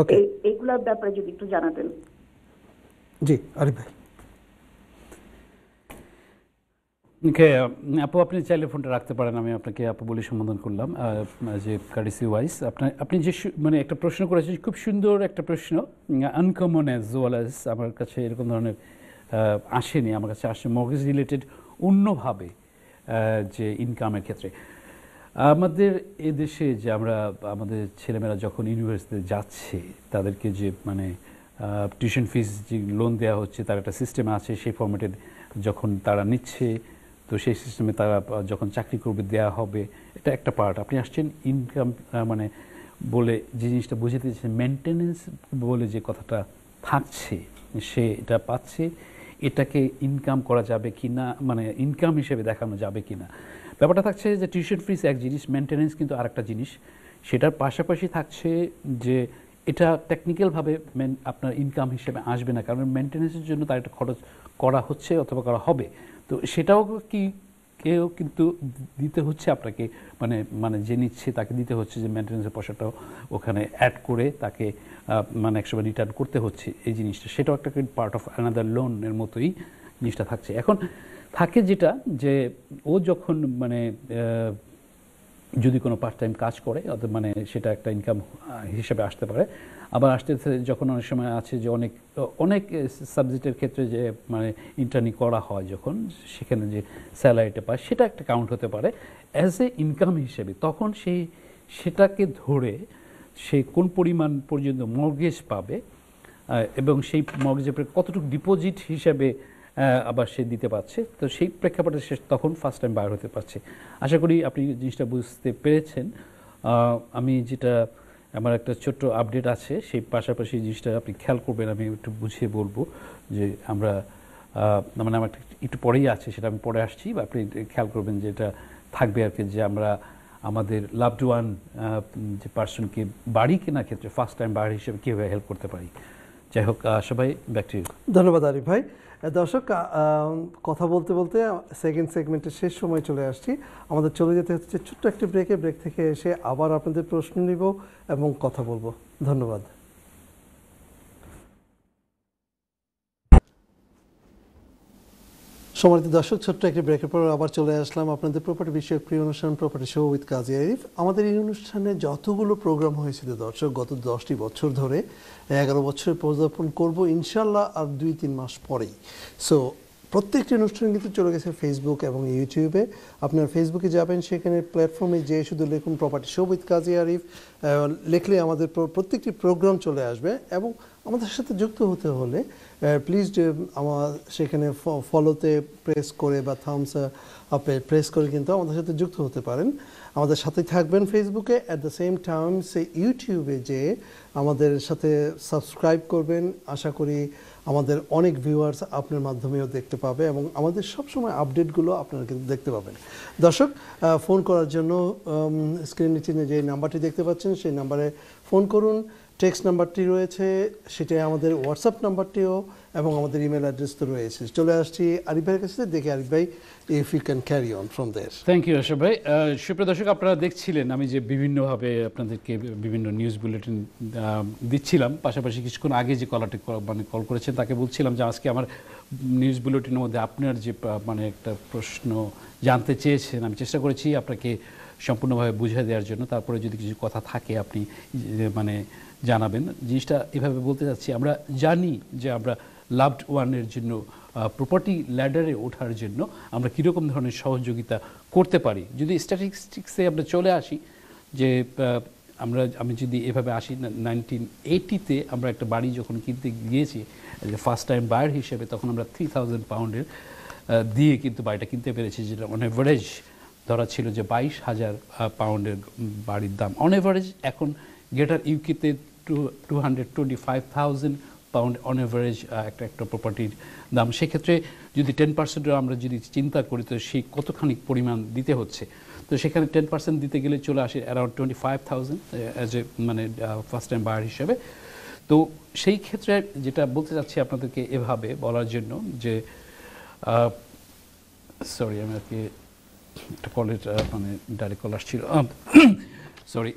ওকে এইগুলোর ব্যাপারে যদি একটু জানাতেন জি আরিফ ভাই আপু আপনি চাইলে ফোনটা রাখতে পারেন আমি আপনাকে আপু বলে সম্বোধন করলাম যে কারিসি ওয়াইস আপনার আপনি যে মানে একটা প্রশ্ন করেছেন খুব সুন্দর একটা প্রশ্ন আনকমন অ্যাজ ওয়েল অ্যাজ আমার কাছে এরকম ধরনের আসেনি আমার কাছে আসে মগেজ রিলেটেড অন্যভাবে যে ইনকামের ক্ষেত্রে আমাদের এদেশে যে আমরা আমাদের ছেলেমেয়েরা যখন ইউনিভার্সিটিতে যাচ্ছে তাদেরকে যে মানে টিউশন ফিস যে লোন দেওয়া হচ্ছে তার একটা সিস্টেম আছে সেই ফর্মেটে যখন তারা নিচ্ছে তো সেই সিস্টেমে তারা যখন চাকরি করবে দেওয়া হবে এটা একটা পার্ট আপনি আসছেন ইনকাম মানে বলে যে জিনিসটা বুঝিয়ে দিচ্ছে মেনটেন্যান্স বলে যে কথাটা থাকছে সে এটা পাচ্ছে এটাকে ইনকাম করা যাবে কি না মানে ইনকাম হিসেবে দেখানো যাবে কি না ব্যাপারটা থাকছে যে টিউশন ফিস এক জিনিস মেনটেন্যান্স কিন্তু আরেকটা জিনিস সেটার পাশাপাশি থাকছে যে এটা টেকনিক্যালভাবে আপনার ইনকাম হিসেবে আসবে না কারণ মেনটেন্যান্সের জন্য তার একটা খরচ করা হচ্ছে অথবা করা হবে তো সেটাও কি কেউ কিন্তু দিতে হচ্ছে আপনাকে মানে মানে যে নিচ্ছে তাকে দিতে হচ্ছে যে মেনটেন্যান্সের পয়সাটাও ওখানে অ্যাড করে তাকে মানে একসময় রিটার্ন করতে হচ্ছে এই জিনিসটা সেটাও একটা পার্ট অফ অ্যানাদার লোনের মতোই জিনিসটা থাকছে এখন থাকে যেটা যে ও যখন মানে যদি কোনো পার্ট টাইম কাজ করে অর্থাৎ মানে সেটা একটা ইনকাম হিসেবে আসতে পারে আবার আসতে যখন অনেক সময় আছে যে অনেক অনেক সাবজেক্টের ক্ষেত্রে যে মানে ইন্টারনি করা হয় যখন সেখানে যে স্যালারিটা পায় সেটা একটা কাউন্ট হতে পারে অ্যাজ এ ইনকাম হিসেবে তখন সেই সেটাকে ধরে সে কোন পরিমাণ পর্যন্ত মর্গেজ পাবে এবং সেই মর্গেজের কতটুকু ডিপোজিট হিসাবে আবার সে দিতে পারছে তো সেই প্রেক্ষাপটে সে তখন ফার্স্ট টাইম বার হতে পারছে আশা করি আপনি জিনিসটা বুঝতে পেরেছেন আমি যেটা আমার একটা ছোট্ট আপডেট আছে সেই পাশাপাশি জিনিসটা আপনি খেয়াল করবেন আমি একটু বুঝিয়ে বলবো যে আমরা মানে আমার একটু পরেই আছে সেটা আমি পরে আসছি বা আপনি খেয়াল করবেন যেটা থাকবে আর কি যে আমরা আমাদের লাভড ওয়ান যে পার্সনকে বাড়ি কেনার ক্ষেত্রে ফার্স্ট টাইম বাড়ি হিসেবে কীভাবে হেল্প করতে পারি যাই হোক সবাই ব্যাক ধন্যবাদ আরিফ ভাই দর্শক কথা বলতে বলতে সেকেন্ড সেগমেন্টের শেষ সময় চলে আসছি আমাদের চলে যেতে হচ্ছে ছোট্ট একটি ব্রেকে ব্রেক থেকে এসে আবার আপনাদের প্রশ্ন নিব এবং কথা বলবো ধন্যবাদ সমানিত দর্শক ছোট্ট একটি ব্রেকের পর আবার চলে আসলাম আপনাদের প্রপার্টি বিষয়ক প্রিয় অনুষ্ঠান property show with Kazi Arif আমাদের এই অনুষ্ঠানে যতগুলো প্রোগ্রাম হয়েছিল দর্শক গত দশটি বছর ধরে এগারো বছরে পর্যাপন করব ইনশাল্লাহ আর দুই তিন মাস পরেই সো প্রত্যেকটি অনুষ্ঠান কিন্তু চলে গেছে ফেসবুক এবং ইউটিউবে আপনার ফেসবুকে যাবেন সেখানে প্ল্যাটফর্মে যে শুধু লিখুন property show with Kazi Arif লিখলে আমাদের প্রত্যেকটি প্রোগ্রাম চলে আসবে এবং আমাদের সাথে যুক্ত হতে হলে প্লিজ আমার সেখানে ফলোতে প্রেস করে বা থামস আপে প্রেস করে কিন্তু আমাদের সাথে যুক্ত হতে পারেন আমাদের সাথে থাকবেন ফেসবুকে অ্যাট দ্য সেম টাইম সে ইউটিউবে যে আমাদের সাথে সাবস্ক্রাইব করবেন আশা করি আমাদের অনেক ভিউয়ার্স আপনার মাধ্যমেও দেখতে পাবে এবং আমাদের সবসময় আপডেটগুলো আপনারা কিন্তু দেখতে পাবেন দর্শক ফোন করার জন্য স্ক্রিনে চিনে যে নাম্বারটি দেখতে পাচ্ছেন সেই নাম্বারে ফোন করুন টেক্সট নাম্বারটি রয়েছে সেটাই আমাদের হোয়াটসঅ্যাপ নাম্বারটিও এবং আমাদের ইমেল অ্যাড্রেস তো রয়েছে চলে আসছি আরিফ ভাইয়ের কাছে দেখি আরিফ ভাই if you can carry on from দেশ থ্যাংক ইউ আশা ভাই সুপ্রিয় দর্শক আপনারা দেখছিলেন আমি যে বিভিন্নভাবে আপনাদেরকে বিভিন্ন নিউজ বুলেটিন দিচ্ছিলাম পাশাপাশি কিছুক্ষণ আগে যে কলাটি মানে কল করেছেন তাকে বলছিলাম যে আজকে আমার নিউজ বুলেটিনের মধ্যে আপনার যে মানে একটা প্রশ্ন জানতে চেয়েছেন আমি চেষ্টা করেছি আপনাকে সম্পূর্ণভাবে বুঝিয়ে দেওয়ার জন্য তারপরে যদি কিছু কথা থাকে আপনি মানে জানাবেন জিনিসটা এভাবে বলতে চাচ্ছি আমরা জানি যে আমরা লাভড ওয়ানের জন্য প্রপার্টি ল্যাডারে ওঠার জন্য আমরা কীরকম ধরনের সহযোগিতা করতে পারি যদি স্ট্যাটিস্টিক্সে আমরা চলে আসি যে আমরা আমি যদি এভাবে আসি নাইনটিন এইটিতে আমরা একটা বাড়ি যখন কিনতে গিয়েছি ফার্স্ট টাইম বায়ার হিসেবে তখন আমরা থ্রি থাউজেন্ড পাউন্ডের দিয়ে কিন্তু বাড়িটা কিনতে পেরেছি যেটা অন এভারেজ ধরা ছিল যে বাইশ হাজার পাউন্ডের বাড়ির দাম অন এভারেজ এখন গ্রেটার ইউকেতে 225,000 থাউজেন্ড পাউন্ড অন এভারেজ একটা একটা প্রপার্টির দাম সেক্ষেত্রে যদি টেন পার্সেন্টও আমরা যদি চিন্তা করি তো সেই কতখানি পরিমাণ দিতে হচ্ছে তো সেখানে টেন পার্সেন্ট দিতে গেলে চলে আসে around twenty five thousand as a মানে ফার্স্ট টাইম বায়ার হিসেবে তো সেই ক্ষেত্রে যেটা বলতে চাচ্ছি আপনাদেরকে এভাবে বলার জন্য যে সরি আমি আর কি একটা কলের মানে ডাইরেক্ট কল আসছিল সরি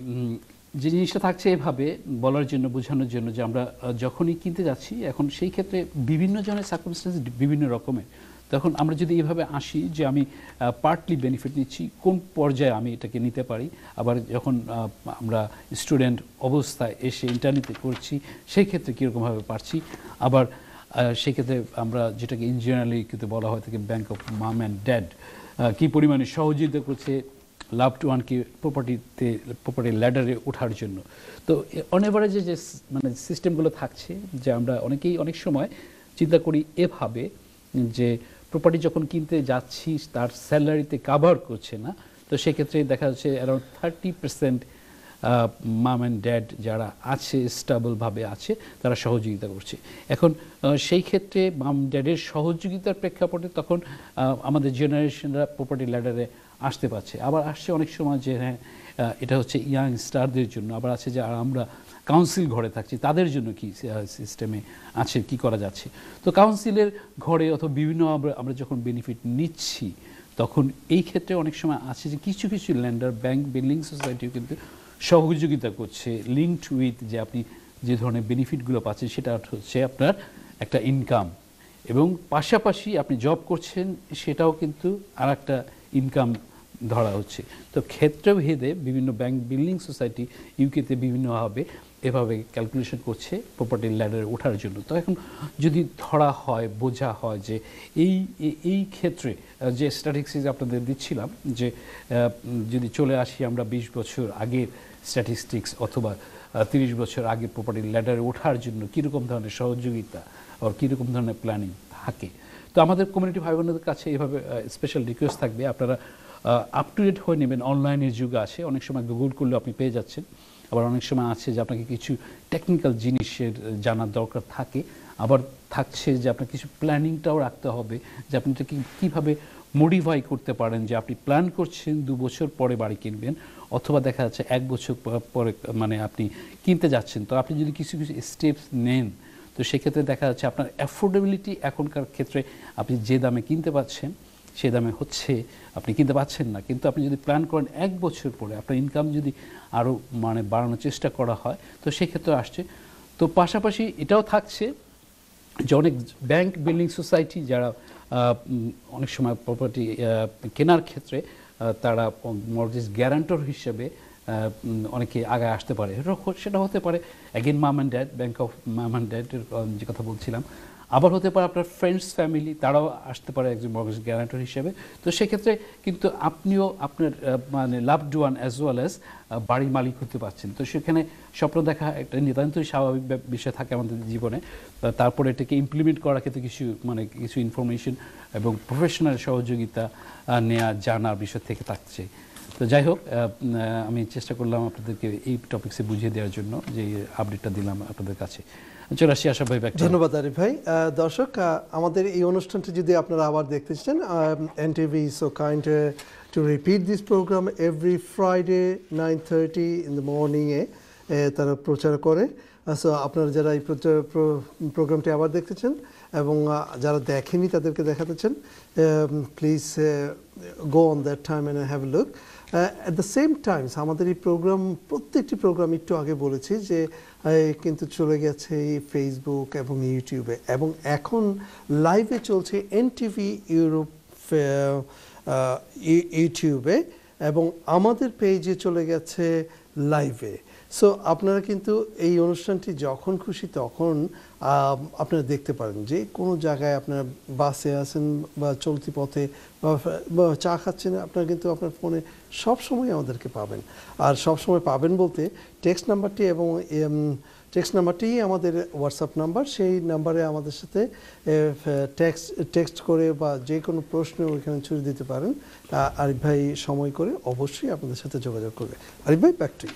যে জিনিসটা থাকছে এভাবে বলার জন্য বোঝানোর জন্য যে আমরা যখনই কিনতে যাচ্ছি এখন সেই ক্ষেত্রে বিভিন্ন জনের সার্কুমস্টেন্স বিভিন্ন রকমের তখন আমরা যদি এভাবে আসি যে আমি পার্টলি বেনিফিট নিচ্ছি কোন পর্যায়ে আমি এটাকে নিতে পারি আবার যখন আমরা স্টুডেন্ট অবস্থায় এসে ইন্টারনেটে করছি সেই ক্ষেত্রে কীরকমভাবে পারছি আবার সেক্ষেত্রে আমরা যেটাকে ইঞ্জিনিয়ারিং কিন্তু বলা হয় থাকে bank of mum and dad কী পরিমাণে সহযোগিতা করছে লাভড ওয়ানকে প্রপার্টিতে প্রপার্টি ল্যাডারে ওঠার জন্য তো অন যে মানে সিস্টেমগুলো থাকছে যে আমরা অনেকেই অনেক সময় চিন্তা করি এভাবে যে প্রপার্টি যখন কিনতে যাচ্ছি তার স্যালারিতে কাভার করছে না তো সেক্ষেত্রে দেখা যাচ্ছে around thirty percent mum and dad যারা আছে স্টাবলভাবে আছে তারা সহযোগিতা করছে এখন সেই ক্ষেত্রে মাম ড্যাডের সহযোগিতার প্রেক্ষাপটে তখন আমাদের জেনারেশনরা প্রপার্টি ল্যাডারে আসতে পারছে আবার আসছে অনেক সময় যে হ্যাঁ এটা হচ্ছে ইয়াং স্টারদের জন্য আবার আছে যে আর আমরা কাউন্সিল ঘরে থাকছি তাদের জন্য কি সিস্টেমে আছে কি করা যাচ্ছে তো কাউন্সিলের ঘরে অথবা বিভিন্ন আমরা যখন বেনিফিট নিচ্ছি তখন এই ক্ষেত্রে অনেক সময় আছে যে কিছু কিছু ল্যান্ডার ব্যাংক বিল্ডিং সোসাইটিও কিন্তু সহযোগিতা করছে লিঙ্কড উইথ যে আপনি যে ধরনের বেনিফিটগুলো পাচ্ছেন সেটা হচ্ছে আপনার একটা ইনকাম এবং পাশাপাশি আপনি জব করছেন সেটাও কিন্তু আর একটা ইনকাম ধরা হচ্ছে তো ক্ষেত্রভেদে বিভিন্ন ব্যাংক বিল্ডিং সোসাইটি ইউকেতে বিভিন্নভাবে এভাবে ক্যালকুলেশন করছে প্রপার্টি ল্যাডারে ওঠার জন্য তো এখন যদি ধরা হয় বোঝা হয় যে এই এই ক্ষেত্রে যে স্ট্যাটিস্টিক্স আপনাদের দিচ্ছিলাম যে যদি চলে আসি আমরা ২০ বছর আগের স্ট্যাটিস্টিক্স অথবা তিরিশ বছর আগে প্রপার্টি ল্যাডারে ওঠার জন্য কীরকম ধরনের সহযোগিতা আর কীরকম ধরনের প্ল্যানিং থাকে তো আমাদের কমিউনিটি ভাই বোনদের কাছে এইভাবে স্পেশাল রিকোয়েস্ট থাকবে আপনারা আপ টু ডেট হয়ে নেবেন অনলাইনের যুগ আছে অনেক সময় গুগল করলে আপনি পেয়ে যাচ্ছেন আবার অনেক সময় আছে যে আপনাকে কিছু টেকনিক্যাল জিনিসের জানার দরকার থাকে আবার থাকছে যে আপনার কিছু প্ল্যানিংটাও রাখতে হবে যে আপনি এটাকে কীভাবে মডিফাই করতে পারেন যে আপনি প্ল্যান করছেন দু বছর পরে বাড়ি কিনবেন অথবা দেখা যাচ্ছে এক বছর পরে মানে আপনি কিনতে যাচ্ছেন তো আপনি যদি কিছু কিছু স্টেপস নেন তো সেক্ষেত্রে দেখা যাচ্ছে আপনার অ্যাফোর্ডেবিলিটি এখনকার ক্ষেত্রে আপনি যে দামে কিনতে পারছেন সে দামে হচ্ছে আপনি কিনতে পারছেন না কিন্তু আপনি যদি প্ল্যান করেন এক বছর পরে আপনার ইনকাম যদি আরও মানে বাড়ানোর চেষ্টা করা হয় তো সেক্ষেত্রে আসছে তো পাশাপাশি এটাও থাকছে যে অনেক ব্যাংক বিল্ডিং সোসাইটি যারা অনেক সময় প্রপার্টি কেনার ক্ষেত্রে তারা মর্জিস গ্যারান্টর হিসেবে অনেকে আগায় আসতে পারে সেটা হতে পারে again mum and dad bank of mum and ড্যাডের যে কথা বলছিলাম আবার হতে পারে আপনার ফ্রেন্ডস ফ্যামিলি তারাও আসতে পারে একজন মর্গেজ গ্যারান্টার হিসেবে তো সেক্ষেত্রে কিন্তু আপনিও আপনার মানে লাভ ডুয়ান অ্যাজ ওয়েল অ্যাজ বাড়ির মালিক হতে পারছেন তো সেখানে স্বপ্ন দেখা একটা নিতান্তই স্বাভাবিক বিষয় থাকে আমাদের জীবনে তারপরে এটাকে ইমপ্লিমেন্ট করার ক্ষেত্রে কিছু মানে কিছু ইনফরমেশন এবং প্রফেশনাল সহযোগিতা নেওয়া জানার বিষয় থেকে থাকছে তো যাই হোক আমি চেষ্টা করলাম আপনাদেরকে এই টপিকসে বুঝিয়ে দেওয়ার জন্য যে আপডেটটা দিলাম আপনাদের কাছে চলে আসি আশা ভাই ধন্যবাদ আরিফ ভাই দর্শক আমাদের এই অনুষ্ঠানটি যদি আপনারা আবার দেখতে চান NTV so kind to repeat this programme every Friday nine thirty in the মর্নিংয়ে তারা প্রচার করে সো আপনারা যারা এই প্রোগ্রামটি আবার দেখতেছেন এবং যারা দেখেনি তাদেরকে দেখাতেছেন please go on that time and have look at the same times আমাদের এই প্রোগ্রাম প্রত্যেকটি প্রোগ্রাম একটু আগে বলেছি যে কিন্তু চলে গেছে এই ফেসবুক এবং ইউটিউবে এবং এখন লাইভে চলছে এনটিভি ইউরোপ ইউটিউবে এবং আমাদের পেজে চলে গেছে লাইভে সো আপনারা কিন্তু এই অনুষ্ঠানটি যখন খুশি তখন আপনারা দেখতে পারেন যে কোনো জায়গায় আপনারা বাসে আছেন বা চলতি পথে বা চা খাচ্ছেন আপনারা কিন্তু আপনার ফোনে সবসময় আমাদেরকে পাবেন আর সবসময় পাবেন বলতে টেক্সট নাম্বারটি এবং টেক্সট নাম্বারটি আমাদের হোয়াটসঅ্যাপ নাম্বার সেই নাম্বারে আমাদের সাথে টেক্সট টেক্সট করে বা যে কোনো প্রশ্ন ওইখানে ছুড়ে দিতে পারেন আরিফ ভাই সময় করে অবশ্যই আপনাদের সাথে যোগাযোগ করবে আরিফ ভাই ব্যাক টু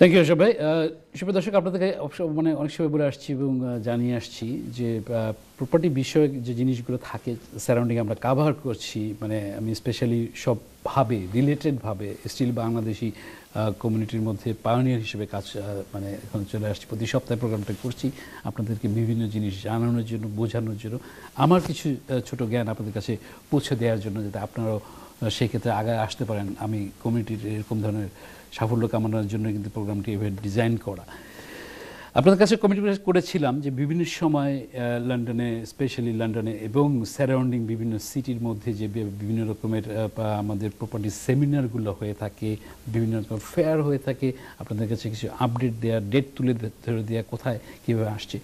থ্যাংক ইউ সবাই শুভ দর্শক আপনাদেরকে মানে অনেক সময় বলে আসছি এবং জানিয়ে আসছি যে প্রপার্টি বিষয়ক যে জিনিসগুলো থাকে সারাউন্ডিং আমরা কাভার করছি মানে আমি স্পেশালি সবভাবে রিলেটেডভাবে স্টিল বাংলাদেশি কমিউনিটির মধ্যে পায়োনিয়ার হিসেবে কাজ মানে এখন চলে আসছি প্রতি সপ্তাহে প্রোগ্রামটা করছি আপনাদেরকে বিভিন্ন জিনিস জানানোর জন্য বোঝানোর জন্য আমার কিছু ছোট জ্ঞান আপনাদের কাছে পৌঁছে দেওয়ার জন্য যাতে আপনারাও সেক্ষেত্রে আগায় আসতে পারেন আমি কমিউনিটির এরকম ধরনের সাফল্য কামানোর জন্য কিন্তু প্রোগ্রামটি এভাবে ডিজাইন করা আপনাদের কাছে কমিটি করেছিলাম যে বিভিন্ন সময় লন্ডনে স্পেশালি লন্ডনে এবং সারাউন্ডিং বিভিন্ন সিটির মধ্যে যে বিভিন্ন রকমের আমাদের প্রপার্টি সেমিনারগুলো হয়ে থাকে বিভিন্ন রকম ফেয়ার হয়ে থাকে আপনাদের কাছে কিছু আপডেট দেওয়া ডেট তুলে ধরে দেওয়া কোথায় কীভাবে আসছে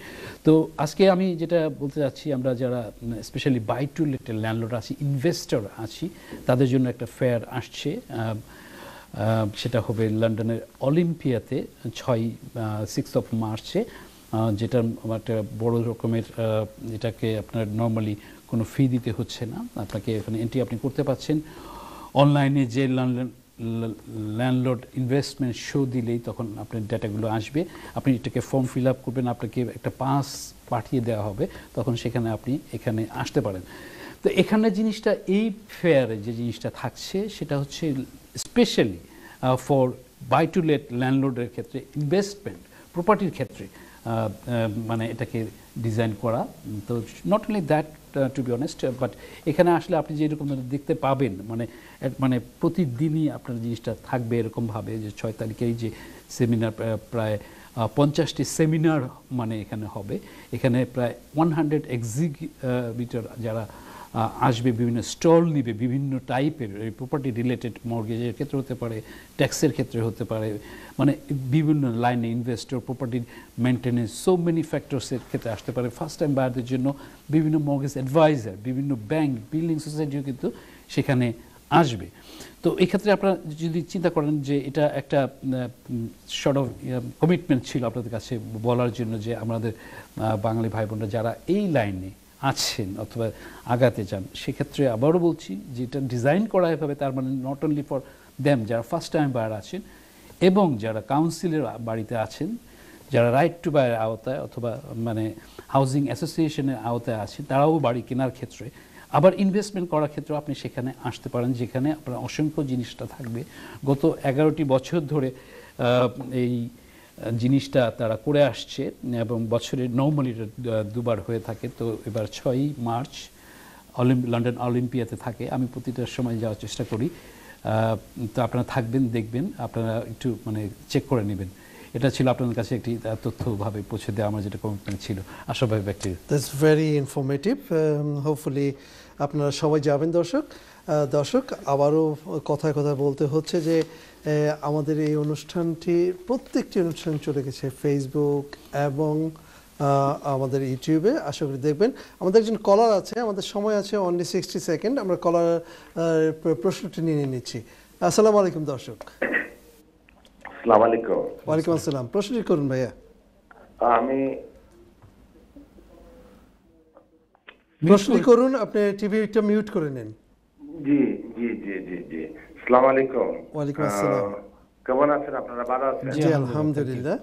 তো আজকে আমি যেটা বলতে চাচ্ছি আমরা যারা স্পেশালি বাই টু লেটের ল্যান্ডলোড আছি ইনভেস্টর আছি তাদের জন্য একটা ফেয়ার আসছে সেটা হবে লন্ডনের অলিম্পিয়াতে ছয় সিক্স অফ মার্চে যেটা একটা বড় রকমের এটাকে আপনার নর্মালি কোনো ফি দিতে হচ্ছে না আপনাকে এখানে এন্ট্রি আপনি করতে পাচ্ছেন অনলাইনে যে ল্যান্ডলোড ইনভেস্টমেন্ট শো দিলেই তখন আপনার ডেটাগুলো আসবে আপনি এটাকে ফর্ম ফিল আপ করবেন আপনাকে একটা পাস পাঠিয়ে দেওয়া হবে তখন সেখানে আপনি এখানে আসতে পারেন তো এখানে জিনিসটা এই ফেয়ারে যে জিনিসটা থাকছে সেটা হচ্ছে specially for buy to let ল্যান্ডলোডের ক্ষেত্রে ইনভেস্টমেন্ট প্রপার্টির ক্ষেত্রে মানে এটাকে ডিজাইন করা তো not only that to be honest but এখানে আসলে আপনি যেরকম দেখতে পাবেন মানে মানে প্রতিদিনই আপনার জিনিসটা থাকবে এরকমভাবে যে ছয় তারিখেই যে সেমিনার প্রায় পঞ্চাশটি সেমিনার মানে এখানে হবে এখানে প্রায় ওয়ান হান্ড্রেড এক্সিকিউটর যারা আসবে বিভিন্ন স্টল নিবে বিভিন্ন টাইপের প্রপার্টি রিলেটেড মর্গেজের ক্ষেত্রে হতে পারে ট্যাক্সের ক্ষেত্রে হতে পারে মানে বিভিন্ন লাইনে ইনভেস্টর প্রপার্টির মেনটেনেন্স সো মেনি ফ্যাক্টরসের ক্ষেত্রে আসতে পারে ফার্স্ট টাইম বায়ারদের জন্য বিভিন্ন মর্গেজ অ্যাডভাইজার বিভিন্ন ব্যাংক বিল্ডিং সোসাইটিও কিন্তু সেখানে আসবে তো এক্ষেত্রে আপনারা যদি চিন্তা করেন যে এটা একটা শর্ট অফ কমিটমেন্ট ছিল আপনাদের কাছে বলার জন্য যে আমাদের বাঙালি ভাই বোনরা যারা এই লাইনে আছেন অথবা আগাতে চান সেক্ষেত্রে আবারও বলছি যেটা ডিজাইন করা এভাবে তার মানে নট অনলি ফর দ্যাম যারা ফার্স্ট টাইম বায়ার আছেন এবং যারা কাউন্সিলের বাড়িতে আছেন যারা রাইট টু বায়ের আওতায় অথবা মানে হাউজিং অ্যাসোসিয়েশনের আওতায় আছেন তারাও বাড়ি কেনার ক্ষেত্রে আবার ইনভেস্টমেন্ট করার ক্ষেত্রেও আপনি সেখানে আসতে পারেন যেখানে আপনার অসংখ্য জিনিসটা থাকবে গত এগারোটি বছর ধরে এই জিনিসটা তারা করে আসছে এবং বছরে নর্মালি দুবার হয়ে থাকে তো এবার ছয়ই মার্চ লন্ডন অলিম্পিয়াতে থাকে আমি প্রতিটা সময় যাওয়ার চেষ্টা করি তো আপনারা থাকবেন দেখবেন আপনারা একটু মানে চেক করে নেবেন এটা ছিল আপনাদের কাছে একটি তথ্যভাবে পৌঁছে দেওয়া আমার যেটা কমিটমেন্ট ছিল আশাভাবে ব্যক্তি দ্যাটস ভেরি ইনফরমেটিভ হোপফুলি আপনারা সবাই যাবেন দর্শক দর্শক আবারও কথায় কথায় বলতে হচ্ছে যে আমাদের এই অনুষ্ঠানটি প্রত্যেকটি অনুষ্ঠান চলে গেছে ফেসবুক এবং আমাদের ইউটিউবে আশা করি দেখবেন আমাদের একজন কলার আছে আমাদের সময় আছে অনলি সিক্সটি সেকেন্ড আমরা কলার প্রশ্নটি নিয়ে নিচ্ছি আসসালামু আলাইকুম দর্শক ওয়ালাইকুম আসসালাম প্রশ্নটি করুন ভাইয়া আমি প্রশ্নটি করুন আপনি টিভিটা মিউট করে নেন জি আসসালামু আলাইকুম আসসালাম কেমন আছেন আপনারা ভালো আছেন জি আলহামদুলিল্লাহ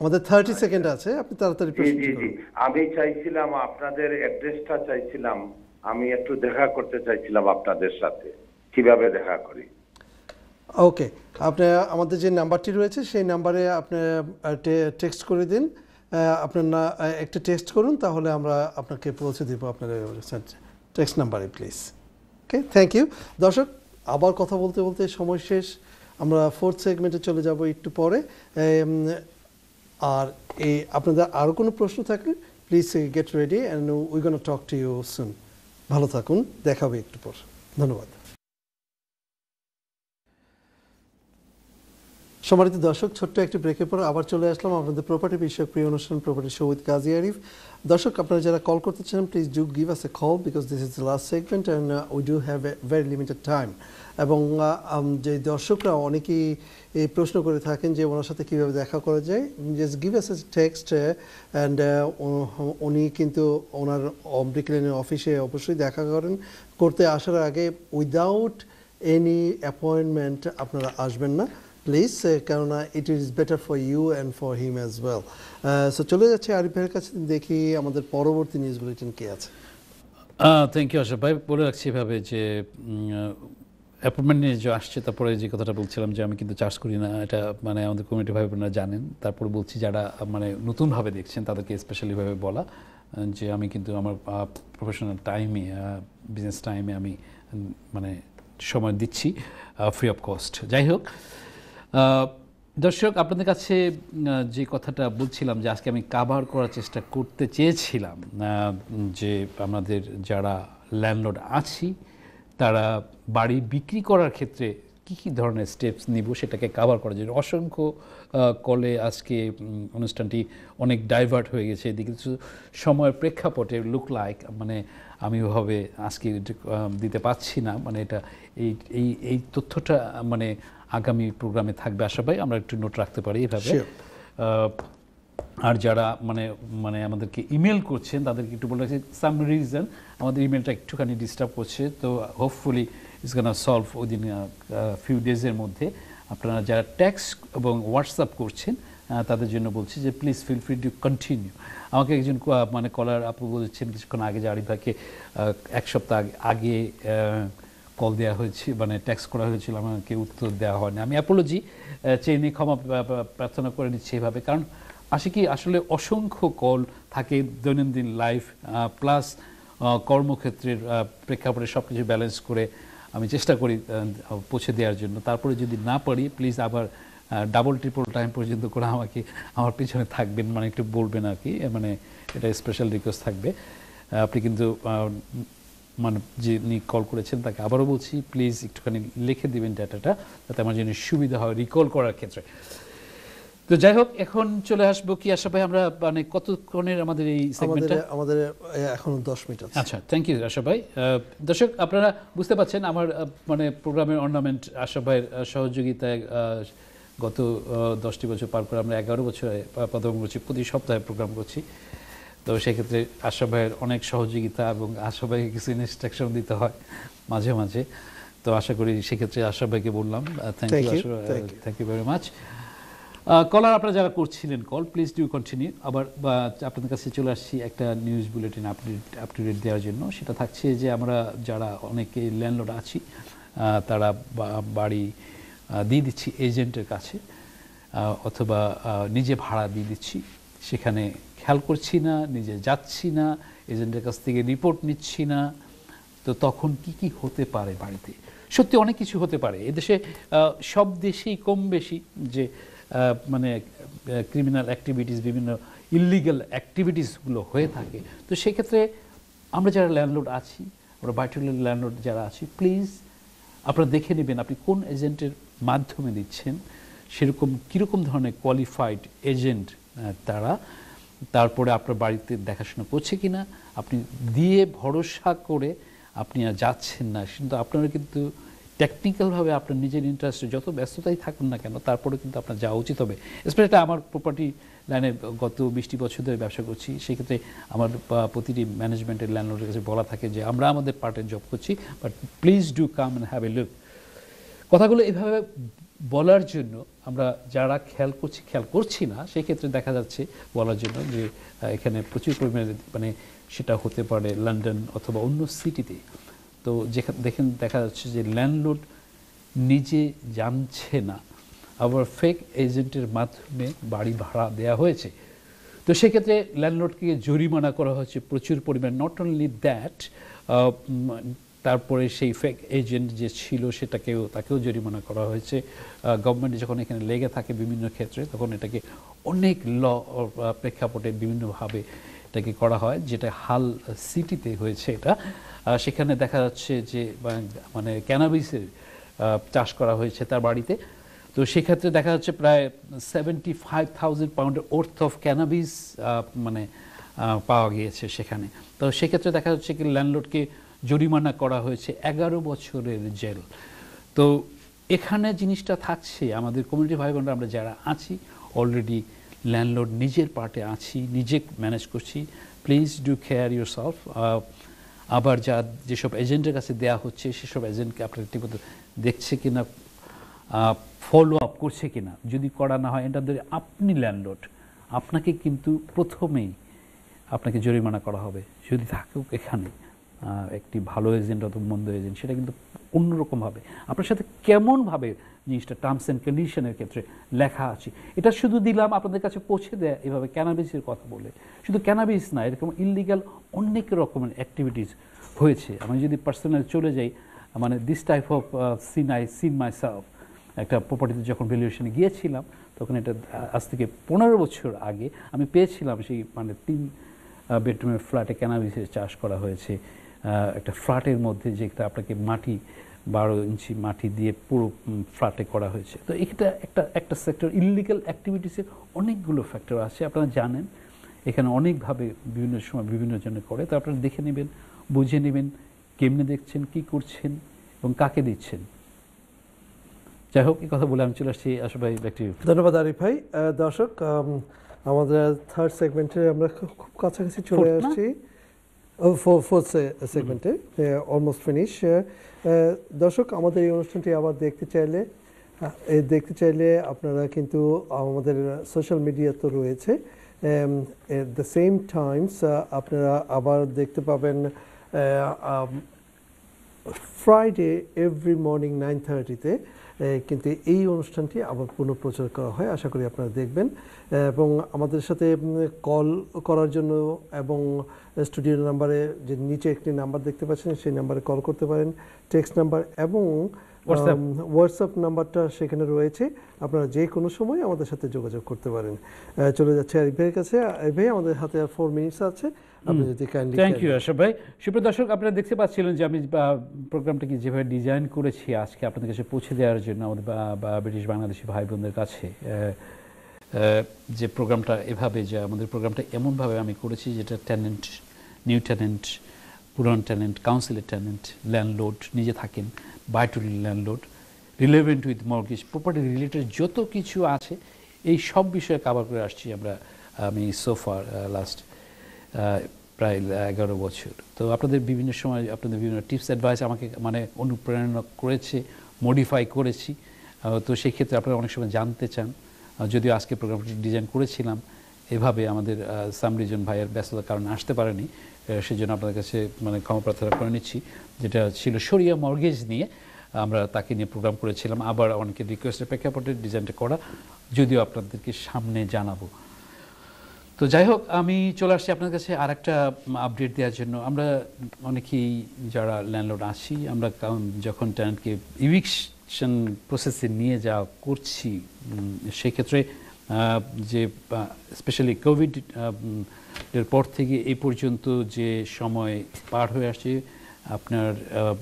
আমাদের 30 সেকেন্ড আছে আপনি তাড়াতাড়ি প্রশ্ন জি জি আমি চাইছিলাম আপনাদের অ্যাড্রেসটা চাইছিলাম আমি একটু দেখা করতে চাইছিলাম আপনাদের সাথে কিভাবে দেখা করি ওকে আপনি আমাদের যে নাম্বারটি রয়েছে সেই নাম্বারে আপনি টেক্সট করে দিন আপনার না একটা টেক্সট করুন তাহলে আমরা আপনাকে পৌঁছে দেবো আপনার টেক্সট নাম্বারে প্লিজ ওকে থ্যাংক ইউ দর্শক আবার কথা বলতে বলতে সময় শেষ আমরা ফোর্থ সেগমেন্টে চলে যাব একটু পরে আর এই আপনাদের আরও কোনো প্রশ্ন থাকলে please get ready and we gonna talk to you soon ভালো থাকুন দেখাবে একটু পর ধন্যবাদ সম্মানিত দর্শক ছোট্ট একটি ব্রেকের পর আবার চলে আসলাম আপনাদের প্রপার্টি বিষয়ক প্রিয় অনুষ্ঠান প্রপার্টি শহীদ কাজী আরিফ দর্শক আপনারা যারা কল করতে চান please do give us a call because this is the last segment and we do have a very limited time এবং uh, um, যে দর্শকরা অনেকেই এই প্রশ্ন করে থাকেন যে ওনার সাথে কীভাবে দেখা করা যায় just give us a text and উনি কিন্তু ওনার অমরিক্লেনের অফিসে অবশ্যই দেখা করেন করতে আসার আগে উইদাউট এনি অ্যাপয়েন্টমেন্ট আপনারা আসবেন না প্লিজ uh, কেননা it is better for you and for him as well so চলে যাচ্ছে আরিফ ভাইয়ের কাছে দেখি আমাদের পরবর্তী নিউজ বুলেটিন কে আছে থ্যাংক ইউ আশরাফ ভাই বলে রাখছি এভাবে যে অ্যাপয়েন্টমেন্ট নিয়ে যে আসছে তারপরে যে কথাটা বলছিলাম যে আমি কিন্তু চার্জ করি না এটা মানে আমাদের কমিটি ভাই বোনেরা জানেন তারপরে বলছি যারা মানে নতুনভাবে দেখছেন তাদেরকে স্পেশালিভাবে বলা যে আমি কিন্তু আমার প্রফেশনাল টাইমে বিজনেস টাইমে আমি মানে সময় দিচ্ছি ফ্রি অফ কস্ট যাই হোক দর্শক আপনাদের কাছে যে কথাটা বলছিলাম যে আজকে আমি কাভার করার চেষ্টা করতে চেয়েছিলাম যে আমাদের যারা ল্যান্ডলর্ড আছি তারা বাড়ি বিক্রি করার ক্ষেত্রে কি কি ধরনের স্টেপস নিব সেটাকে কাভার করার জন্য অসংখ্য কলে আজকে অনুষ্ঠানটি অনেক ডাইভার্ট হয়ে গেছে এদিকে কিছু সময়ের প্রেক্ষাপটে লুক লাইক মানে আমি ওভাবে আজকে দিতে পারছি না মানে এটা এই এই এই তথ্যটা মানে আগামী প্রোগ্রামে থাকবে আশা পাই আমরা একটু নোট রাখতে পারি এভাবে আর যারা মানে মানে আমাদেরকে ইমেল করছেন তাদেরকে একটু বলে রাখছি সাম রিজন আমাদের ইমেলটা একটুখানি ডিস্টার্ব করছে তো হোপফুলি ইটস গান সলভ দিন ফিউ ডেজের মধ্যে আপনারা যারা ট্যাক্স এবং হোয়াটসঅ্যাপ করছেন তাদের জন্য বলছি যে please feel free to continue আমাকে একজন মানে কলার আপু বলছেন কিছুক্ষণ আগে যে আরিফাকে এক সপ্তাহ আগে কল দেওয়া হয়েছে মানে ট্যাক্স করা হয়েছিল আমাকে উত্তর দেওয়া হয়নি আমি অ্যাপোলজি চেয়ে নিয়ে ক্ষমা প্রার্থনা করে নিচ্ছি এভাবে কারণ আসে কি আসলে অসংখ্য কল থাকে দৈনন্দিন লাইফ প্লাস কর্মক্ষেত্রের প্রেক্ষাপটে সব কিছু ব্যালেন্স করে আমি চেষ্টা করি পৌঁছে দেওয়ার জন্য তারপরে যদি না পারি প্লিজ আবার ডাবল ট্রিপল টাইম পর্যন্ত করে আমাকে আমার পিছনে থাকবেন মানে একটু বলবেন আর কি মানে এটা স্পেশাল রিকোয়েস্ট থাকবে আপনি কিন্তু মানে যিনি কল করেছেন তাকে আবারও বলছি প্লিজ একটুখানি লিখে দিবেন ডাটাটা যাতে আমার জন্য সুবিধা হয় রিকল করার ক্ষেত্রে তো যাই হোক এখন চলে আসবো কি আশা ভাই আমরা মানে কতক্ষণের আমাদের এই সেগমেন্টটা আমাদের এখন 10 মিনিট আছে আচ্ছা থ্যাংক ইউ আশা ভাই দর্শক আপনারা বুঝতে পাচ্ছেন আমার মানে প্রোগ্রামের অর্নামেন্ট আশা ভাইয়ের সহযোগিতায় গত দশটি বছর পার করে আমরা এগারো বছরে পদমগুছি প্রতি সপ্তাহে প্রোগ্রাম করছি তো সেক্ষেত্রে আশা ভাইয়ের অনেক সহযোগিতা এবং আশা ভাইকে কিছু ইনস্ট্রাকশন দিতে হয় মাঝে মাঝে তো আশা করি সেক্ষেত্রে আশা ভাইকে বললাম thank you thank you very much caller আপনারা যারা করছিলেন কল প্লিজ ডিউ কন্টিনিউ আবার আপনাদের কাছে চলে আসছি একটা news bulletin update up to date দেওয়ার জন্য সেটা থাকছে যে আমরা যারা অনেকে ল্যান্ডলোড আছি তারা বাড়ি দিয়ে দিচ্ছি এজেন্টের কাছে অথবা নিজে ভাড়া দিয়ে দিচ্ছি সেখানে খেয়াল করছি না নিজে যাচ্ছি না এজেন্টের কাছ থেকে রিপোর্ট নিচ্ছি না তো তখন কি কি হতে পারে বাড়িতে সত্যি অনেক কিছু হতে পারে এদেশে সব দেশেই কম বেশি যে মানে ক্রিমিনাল অ্যাক্টিভিটিস বিভিন্ন ইলিগাল অ্যাক্টিভিটিসগুলো হয়ে থাকে তো সেক্ষেত্রে আমরা যারা ল্যান্ডলোড আছি আমরা বাইটুলার ল্যান্ডলোড যারা আছি প্লিজ আপনারা দেখে নেবেন আপনি কোন এজেন্টের মাধ্যমে দিচ্ছেন সেরকম কীরকম ধরনের কোয়ালিফাইড এজেন্ট তারা তারপরে আপনার বাড়িতে দেখাশোনা করছে কি না আপনি দিয়ে ভরসা করে আপনি আর যাচ্ছেন না কিন্তু আপনারা কিন্তু টেকনিক্যালভাবে আপনার নিজের ইন্টারেস্টে যত ব্যস্ততাই থাকুন না কেন তারপরে কিন্তু আপনার যাওয়া উচিত হবে স্পেশালি আমার প্রপার্টি লাইনে গত বিশটি বছর ধরে ব্যবসা করছি সেক্ষেত্রে আমার প্রতিটি ম্যানেজমেন্টের ল্যান্ডলোডের কাছে বলা থাকে যে আমরা আমাদের পার্টের জব করছি but please do come and have a look কথাগুলো এভাবে বলার জন্য আমরা যারা খেয়াল করছি খেয়াল করছি না সেই ক্ষেত্রে দেখা যাচ্ছে বলার জন্য যে এখানে প্রচুর পরিমাণে মানে সেটা হতে পারে লন্ডন অথবা অন্য সিটিতে তো যেখানে দেখেন দেখা যাচ্ছে যে ল্যান্ডলোড নিজে জানছে না আবার ফেক এজেন্টের মাধ্যমে বাড়ি ভাড়া দেয়া হয়েছে তো সেক্ষেত্রে ল্যান্ডলোডকে জরিমানা করা হয়েছে প্রচুর পরিমাণ নট অনলি দ্যাট তারপরে সেই ফেক এজেন্ট যে ছিল সেটাকেও তাকেও জরিমানা করা হয়েছে গভর্নমেন্ট যখন এখানে লেগে থাকে বিভিন্ন ক্ষেত্রে তখন এটাকে অনেক ল প্রেক্ষাপটে বিভিন্নভাবে এটাকে করা হয় যেটা হাল সিটিতে হয়েছে এটা সেখানে দেখা যাচ্ছে যে মানে ক্যানাবিসের চাষ করা হয়েছে তার বাড়িতে তো সেক্ষেত্রে দেখা যাচ্ছে প্রায় সেভেন্টি ফাইভ থাউজেন্ড পাউন্ডের অর্থ অফ ক্যানাবিস মানে পাওয়া গিয়েছে সেখানে তো সেক্ষেত্রে দেখা যাচ্ছে কি ল্যান্ডলোডকে জরিমানা করা হয়েছে এগারো বছরের জেল তো এখানে জিনিসটা থাকছে আমাদের কমিউনিটি ভাই বোনরা আমরা যারা আছি অলরেডি ল্যান্ডলোড নিজের পার্টে আছি নিজে ম্যানেজ করছি please do care yourself আবার যা যেসব এজেন্টের কাছে দেয়া হচ্ছে সেসব এজেন্টকে আপনারা ঠিকমতো দেখছে কিনা ফলো আপ করছে কিনা যদি করা না হয় এটা ধরে আপনি ল্যান্ডলোড আপনাকে কিন্তু প্রথমেই আপনাকে জরিমানা করা হবে যদি থাকুক এখানে একটি ভালো এজেন্ট অথবা মন্দ এজেন্ট সেটা কিন্তু অন্যরকমভাবে আপনার সাথে কেমনভাবে জিনিসটা টার্মস অ্যান্ড কন্ডিশনের ক্ষেত্রে লেখা আছে এটা শুধু দিলাম আপনাদের কাছে পৌঁছে দেয় এভাবে ক্যানাবিসের কথা বলে শুধু ক্যানাবিস না এরকম ইলিগাল অনেক রকমের অ্যাক্টিভিটিস হয়েছে আমি যদি পার্সোনাল চলে যাই মানে this type of scene I seen myself একটা প্রপার্টিতে যখন ভ্যালুয়েশনে গিয়েছিলাম তখন এটা আজ থেকে পনেরো বছর আগে আমি পেয়েছিলাম সেই মানে তিন বেডরুমের ফ্ল্যাটে ক্যানাবিসের চাষ করা হয়েছে একটা ফ্ল্যাটের মধ্যে যেটা আপনাকে মাটি বারো ইঞ্চি মাটি দিয়ে পুরো ফ্ল্যাটে করা হয়েছে তো এটা একটা একটা সেক্টর ইলিগাল অ্যাক্টিভিটিসের অনেকগুলো ফ্যাক্টর আছে আপনারা জানেন এখানে অনেকভাবে বিভিন্ন সময় বিভিন্ন জনে করে তো আপনারা দেখে নেবেন বুঝে নেবেন কেমনে দেখছেন কি করছেন এবং কাকে দিচ্ছেন যাই হোক এই কথা বলে আমি চলে আসছি আশা ভাই ব্যক্তি ধন্যবাদ আরিফ ভাই দর্শক আমাদের থার্ড সেগমেন্টে আমরা খুব কাছাকাছি চলে আসছি ফোর্থ সেগমেন্টে অলমোস্ট ফিনিশ দর্শক আমাদের এই অনুষ্ঠানটি আবার দেখতে চাইলে দেখতে চাইলে আপনারা কিন্তু আমাদের সোশ্যাল মিডিয়া তো রয়েছে এট দ্য সেম টাইমস আপনারা আবার দেখতে পাবেন ফ্রাইডে এভরি মর্নিং নাইন থার্টিতে কিন্তু এই অনুষ্ঠানটি আবার পুনঃপ্রচার করা হয় আশা করি আপনারা দেখবেন এবং আমাদের সাথে কল করার জন্য এবং স্টুডিও নাম্বারে যে নিচে একটি নাম্বার দেখতে পাচ্ছেন সেই নাম্বারে কল করতে পারেন টেক্সট নাম্বার এবং হোয়াটসঅ্যাপ নাম্বারটা um, সেখানে রয়েছে আপনারা যে কোনো সময় আমাদের সাথে যোগাযোগ করতে পারেন চলে যাচ্ছে আরিফ ভাইয়ের কাছে আরিফ ভাই আমাদের হাতে আর ফোর মিনিটস আছে থ্যাংক ইউ আশা ভাই সুপ্রিয় দর্শক আপনারা দেখতে পাচ্ছিলেন যে আমি প্রোগ্রামটাকে যেভাবে ডিজাইন করেছি আজকে আপনাদের কাছে পৌঁছে দেওয়ার জন্য আমাদের ব্রিটিশ বাংলাদেশি ভাই বোনদের কাছে যে প্রোগ্রামটা এভাবে যে আমাদের প্রোগ্রামটা এমনভাবে আমি করেছি যেটা ট্যালেন্ট নিউ ট্যালেন্ট পুরান ট্যালেন্ট কাউন্সিলের ট্যালেন্ট ল্যান্ডলোড নিজে থাকেন বায়োটুলি landlord relevant with mortgage property related যত কিছু আছে এই সব বিষয়ে কাবার করে আসছি আমরা আমি সোফার লাস্ট uh, uh, প্রায় এগারো বছর তো আপনাদের বিভিন্ন সময় আপনাদের বিভিন্ন টিপস অ্যাডভাইস আমাকে মানে অনুপ্রেরণা করেছে মডিফাই করেছি তো সেই ক্ষেত্রে আপনারা অনেক সময় জানতে চান যদিও আজকে প্রোগ্রামটি ডিজাইন করেছিলাম এভাবে আমাদের সামরিজন ভাইয়ের ব্যস্ততার কারণে আসতে পারেনি সেই জন্য আপনাদের কাছে মানে ক্ষমা প্রার্থনা করে নিচ্ছি যেটা ছিল সরিয়া মর্গেজ নিয়ে আমরা তাকে নিয়ে প্রোগ্রাম করেছিলাম আবার অনেকে রিকোয়েস্টের প্রেক্ষাপটে ডিজাইনটা করা যদিও আপনাদেরকে সামনে জানাবো তো যাই হোক আমি চলে আসছি আপনার কাছে আর একটা আপডেট দেওয়ার জন্য আমরা অনেকেই যারা ল্যান্ডলোড আছি আমরা যখন ট্যান্টকে ইভিকশন প্রসেসে নিয়ে যা করছি সেক্ষেত্রে যে স্পেশালি কোভিড এর পর থেকে এই পর্যন্ত যে সময় পার হয়ে আসছে আপনার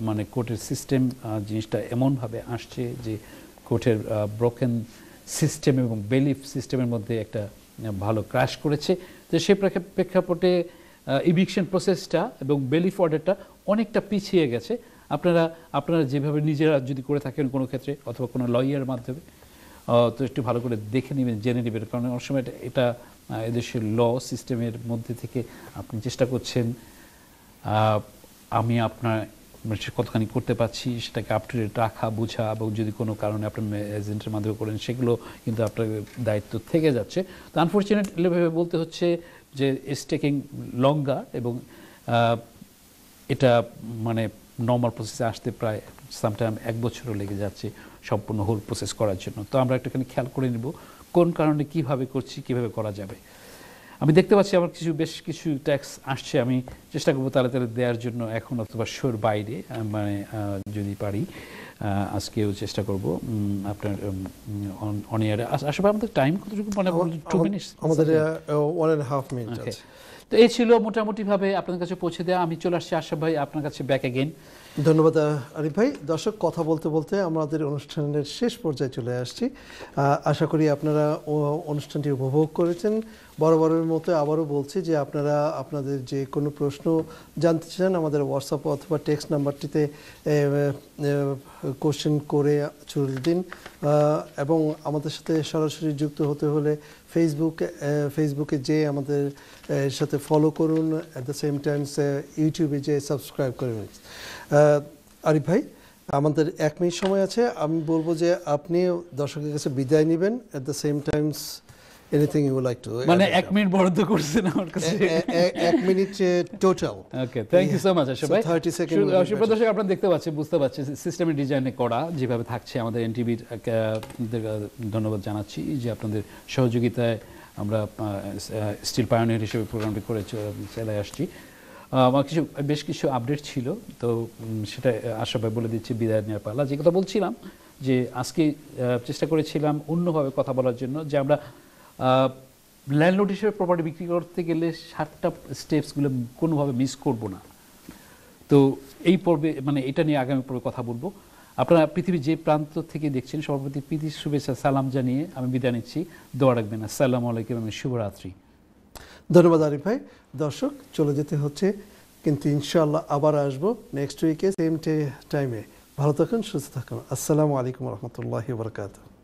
মানে কোর্টের সিস্টেম জিনিসটা এমনভাবে আসছে যে কোর্টের ব্রোকেন সিস্টেম এবং বেলিফ সিস্টেমের মধ্যে একটা ভালো ক্রাশ করেছে তো সে প্রেক্ষাপটে ইভিকশন প্রসেসটা এবং বেলিফ অর্ডারটা অনেকটা পিছিয়ে গেছে আপনারা আপনারা যেভাবে নিজেরা যদি করে থাকেন কোনো ক্ষেত্রে অথবা কোনো লয়ারের মাধ্যমে তো একটু ভালো করে দেখে নেবেন জেনে নেবেন কারণ অনেক সময় এটা এদেশের ল সিস্টেমের মধ্যে থেকে আপনি চেষ্টা করছেন আমি আপনার কতখানি করতে পারছি সেটাকে আপ টু ডেট রাখা বোঝা এবং যদি কোনো কারণে আপনার এজেন্টের মাধ্যমে করেন সেগুলো কিন্তু আপনার দায়িত্ব থেকে যাচ্ছে তো আনফর্চুনেটলিভাবে বলতে হচ্ছে যে স্টেকিং টেকিং এবং এটা মানে নর্মাল প্রসেসে আসতে প্রায় সামটাইম এক বছরও লেগে যাচ্ছে সম্পূর্ণ হোল প্রসেস করার জন্য তো আমরা একটুখানি খেয়াল করে নেব কোন কারণে কিভাবে করছি কিভাবে করা যাবে আমি দেখতে পাচ্ছি আমার কিছু বেশ কিছু ট্যাক্স আসছে আমি চেষ্টা করবো তাহলে তাহলে দেওয়ার জন্য এখন অথবা শোর বাইরে মানে যদি পারি আজকেও চেষ্টা করব আপনার অন ইয়ারে আসলে আমাদের টাইম কতটুকু মানে টু মিনিটস আমাদের ওয়ান অ্যান্ড হাফ মিনিট তো এই ছিল মোটামুটিভাবে আপনার কাছে পৌঁছে দেওয়া আমি চলে আসছি আশা ভাই আপনার কাছে ব্যাক এগেন ধন্যবাদ আরিফ ভাই দর্শক কথা বলতে বলতে আমাদের অনুষ্ঠানের শেষ পর্যায়ে চলে আসছি আশা করি আপনারা অনুষ্ঠানটি উপভোগ করেছেন বরাবরের মতো আবারও বলছি যে আপনারা আপনাদের যে কোনো প্রশ্ন জানতে চান আমাদের হোয়াটসঅ্যাপ অথবা টেক্সট নাম্বারটিতে কোশ্চেন করে চলে দিন এবং আমাদের সাথে সরাসরি যুক্ত হতে হলে ফেসবুক ফেসবুকে যে আমাদের সাথে ফলো করুন অ্যাট দ্য সেম টাইমস ইউটিউবে যে সাবস্ক্রাইব করুন আরিফ ভাই আমাদের এক মিনিট সময় আছে আমি বলবো যে আপনি দর্শকের কাছে বিদায় নেবেন at the same times anything you like to মানে 1 মিনিট বরাদ্দ করছেন আমার কাছে 1 minute total okay thank you so much Asha ভাই 30 সেকেন্ড সুপ্রিয় দর্শক আপনারা দেখতে পাচ্ছেন বুঝতে পারছেন সিস্টেমের ডিজাইনে করা যেভাবে থাকছে আমাদের এনটিভির ধন্যবাদ জানাচ্ছি যে আপনাদের সহযোগিতায় আমরা স্টিল পায়োনিয়ার হিসেবে প্রোগ্রামটি করে চলে আসছি আমার কিছু বেশ কিছু আপডেট ছিল তো সেটা আশাভাই বলে দিচ্ছি বিদায় নেওয়ার পালা যে কথা বলছিলাম যে আজকে চেষ্টা করেছিলাম অন্যভাবে কথা বলার জন্য যে আমরা ল্যান্ডলোড হিসেবে প্রপার্টি বিক্রি করতে গেলে সাতটা স্টেপসগুলো কোনোভাবে মিস করব না তো এই পর্বে মানে এটা নিয়ে আগামী পর্বে কথা বলবো আপনারা পৃথিবীর যে প্রান্ত থেকে দেখছেন সভাপতি প্রীতি শুভেচ্ছা সালাম জানিয়ে আমি বিদায় নিচ্ছি দোয়া রাখবেন আসসালাম আলাইকুম আমি শুভরাত্রি ধন্যবাদ আরিফ ভাই দর্শক চলে যেতে হচ্ছে কিন্তু ইনশাআল্লাহ আবার আসবো নেক্সট উইকে সেম টাইমে ভালো থাকুন সুস্থ থাকুন আসসালামু আলাইকুম রহমতুল্লাহ বরকাতু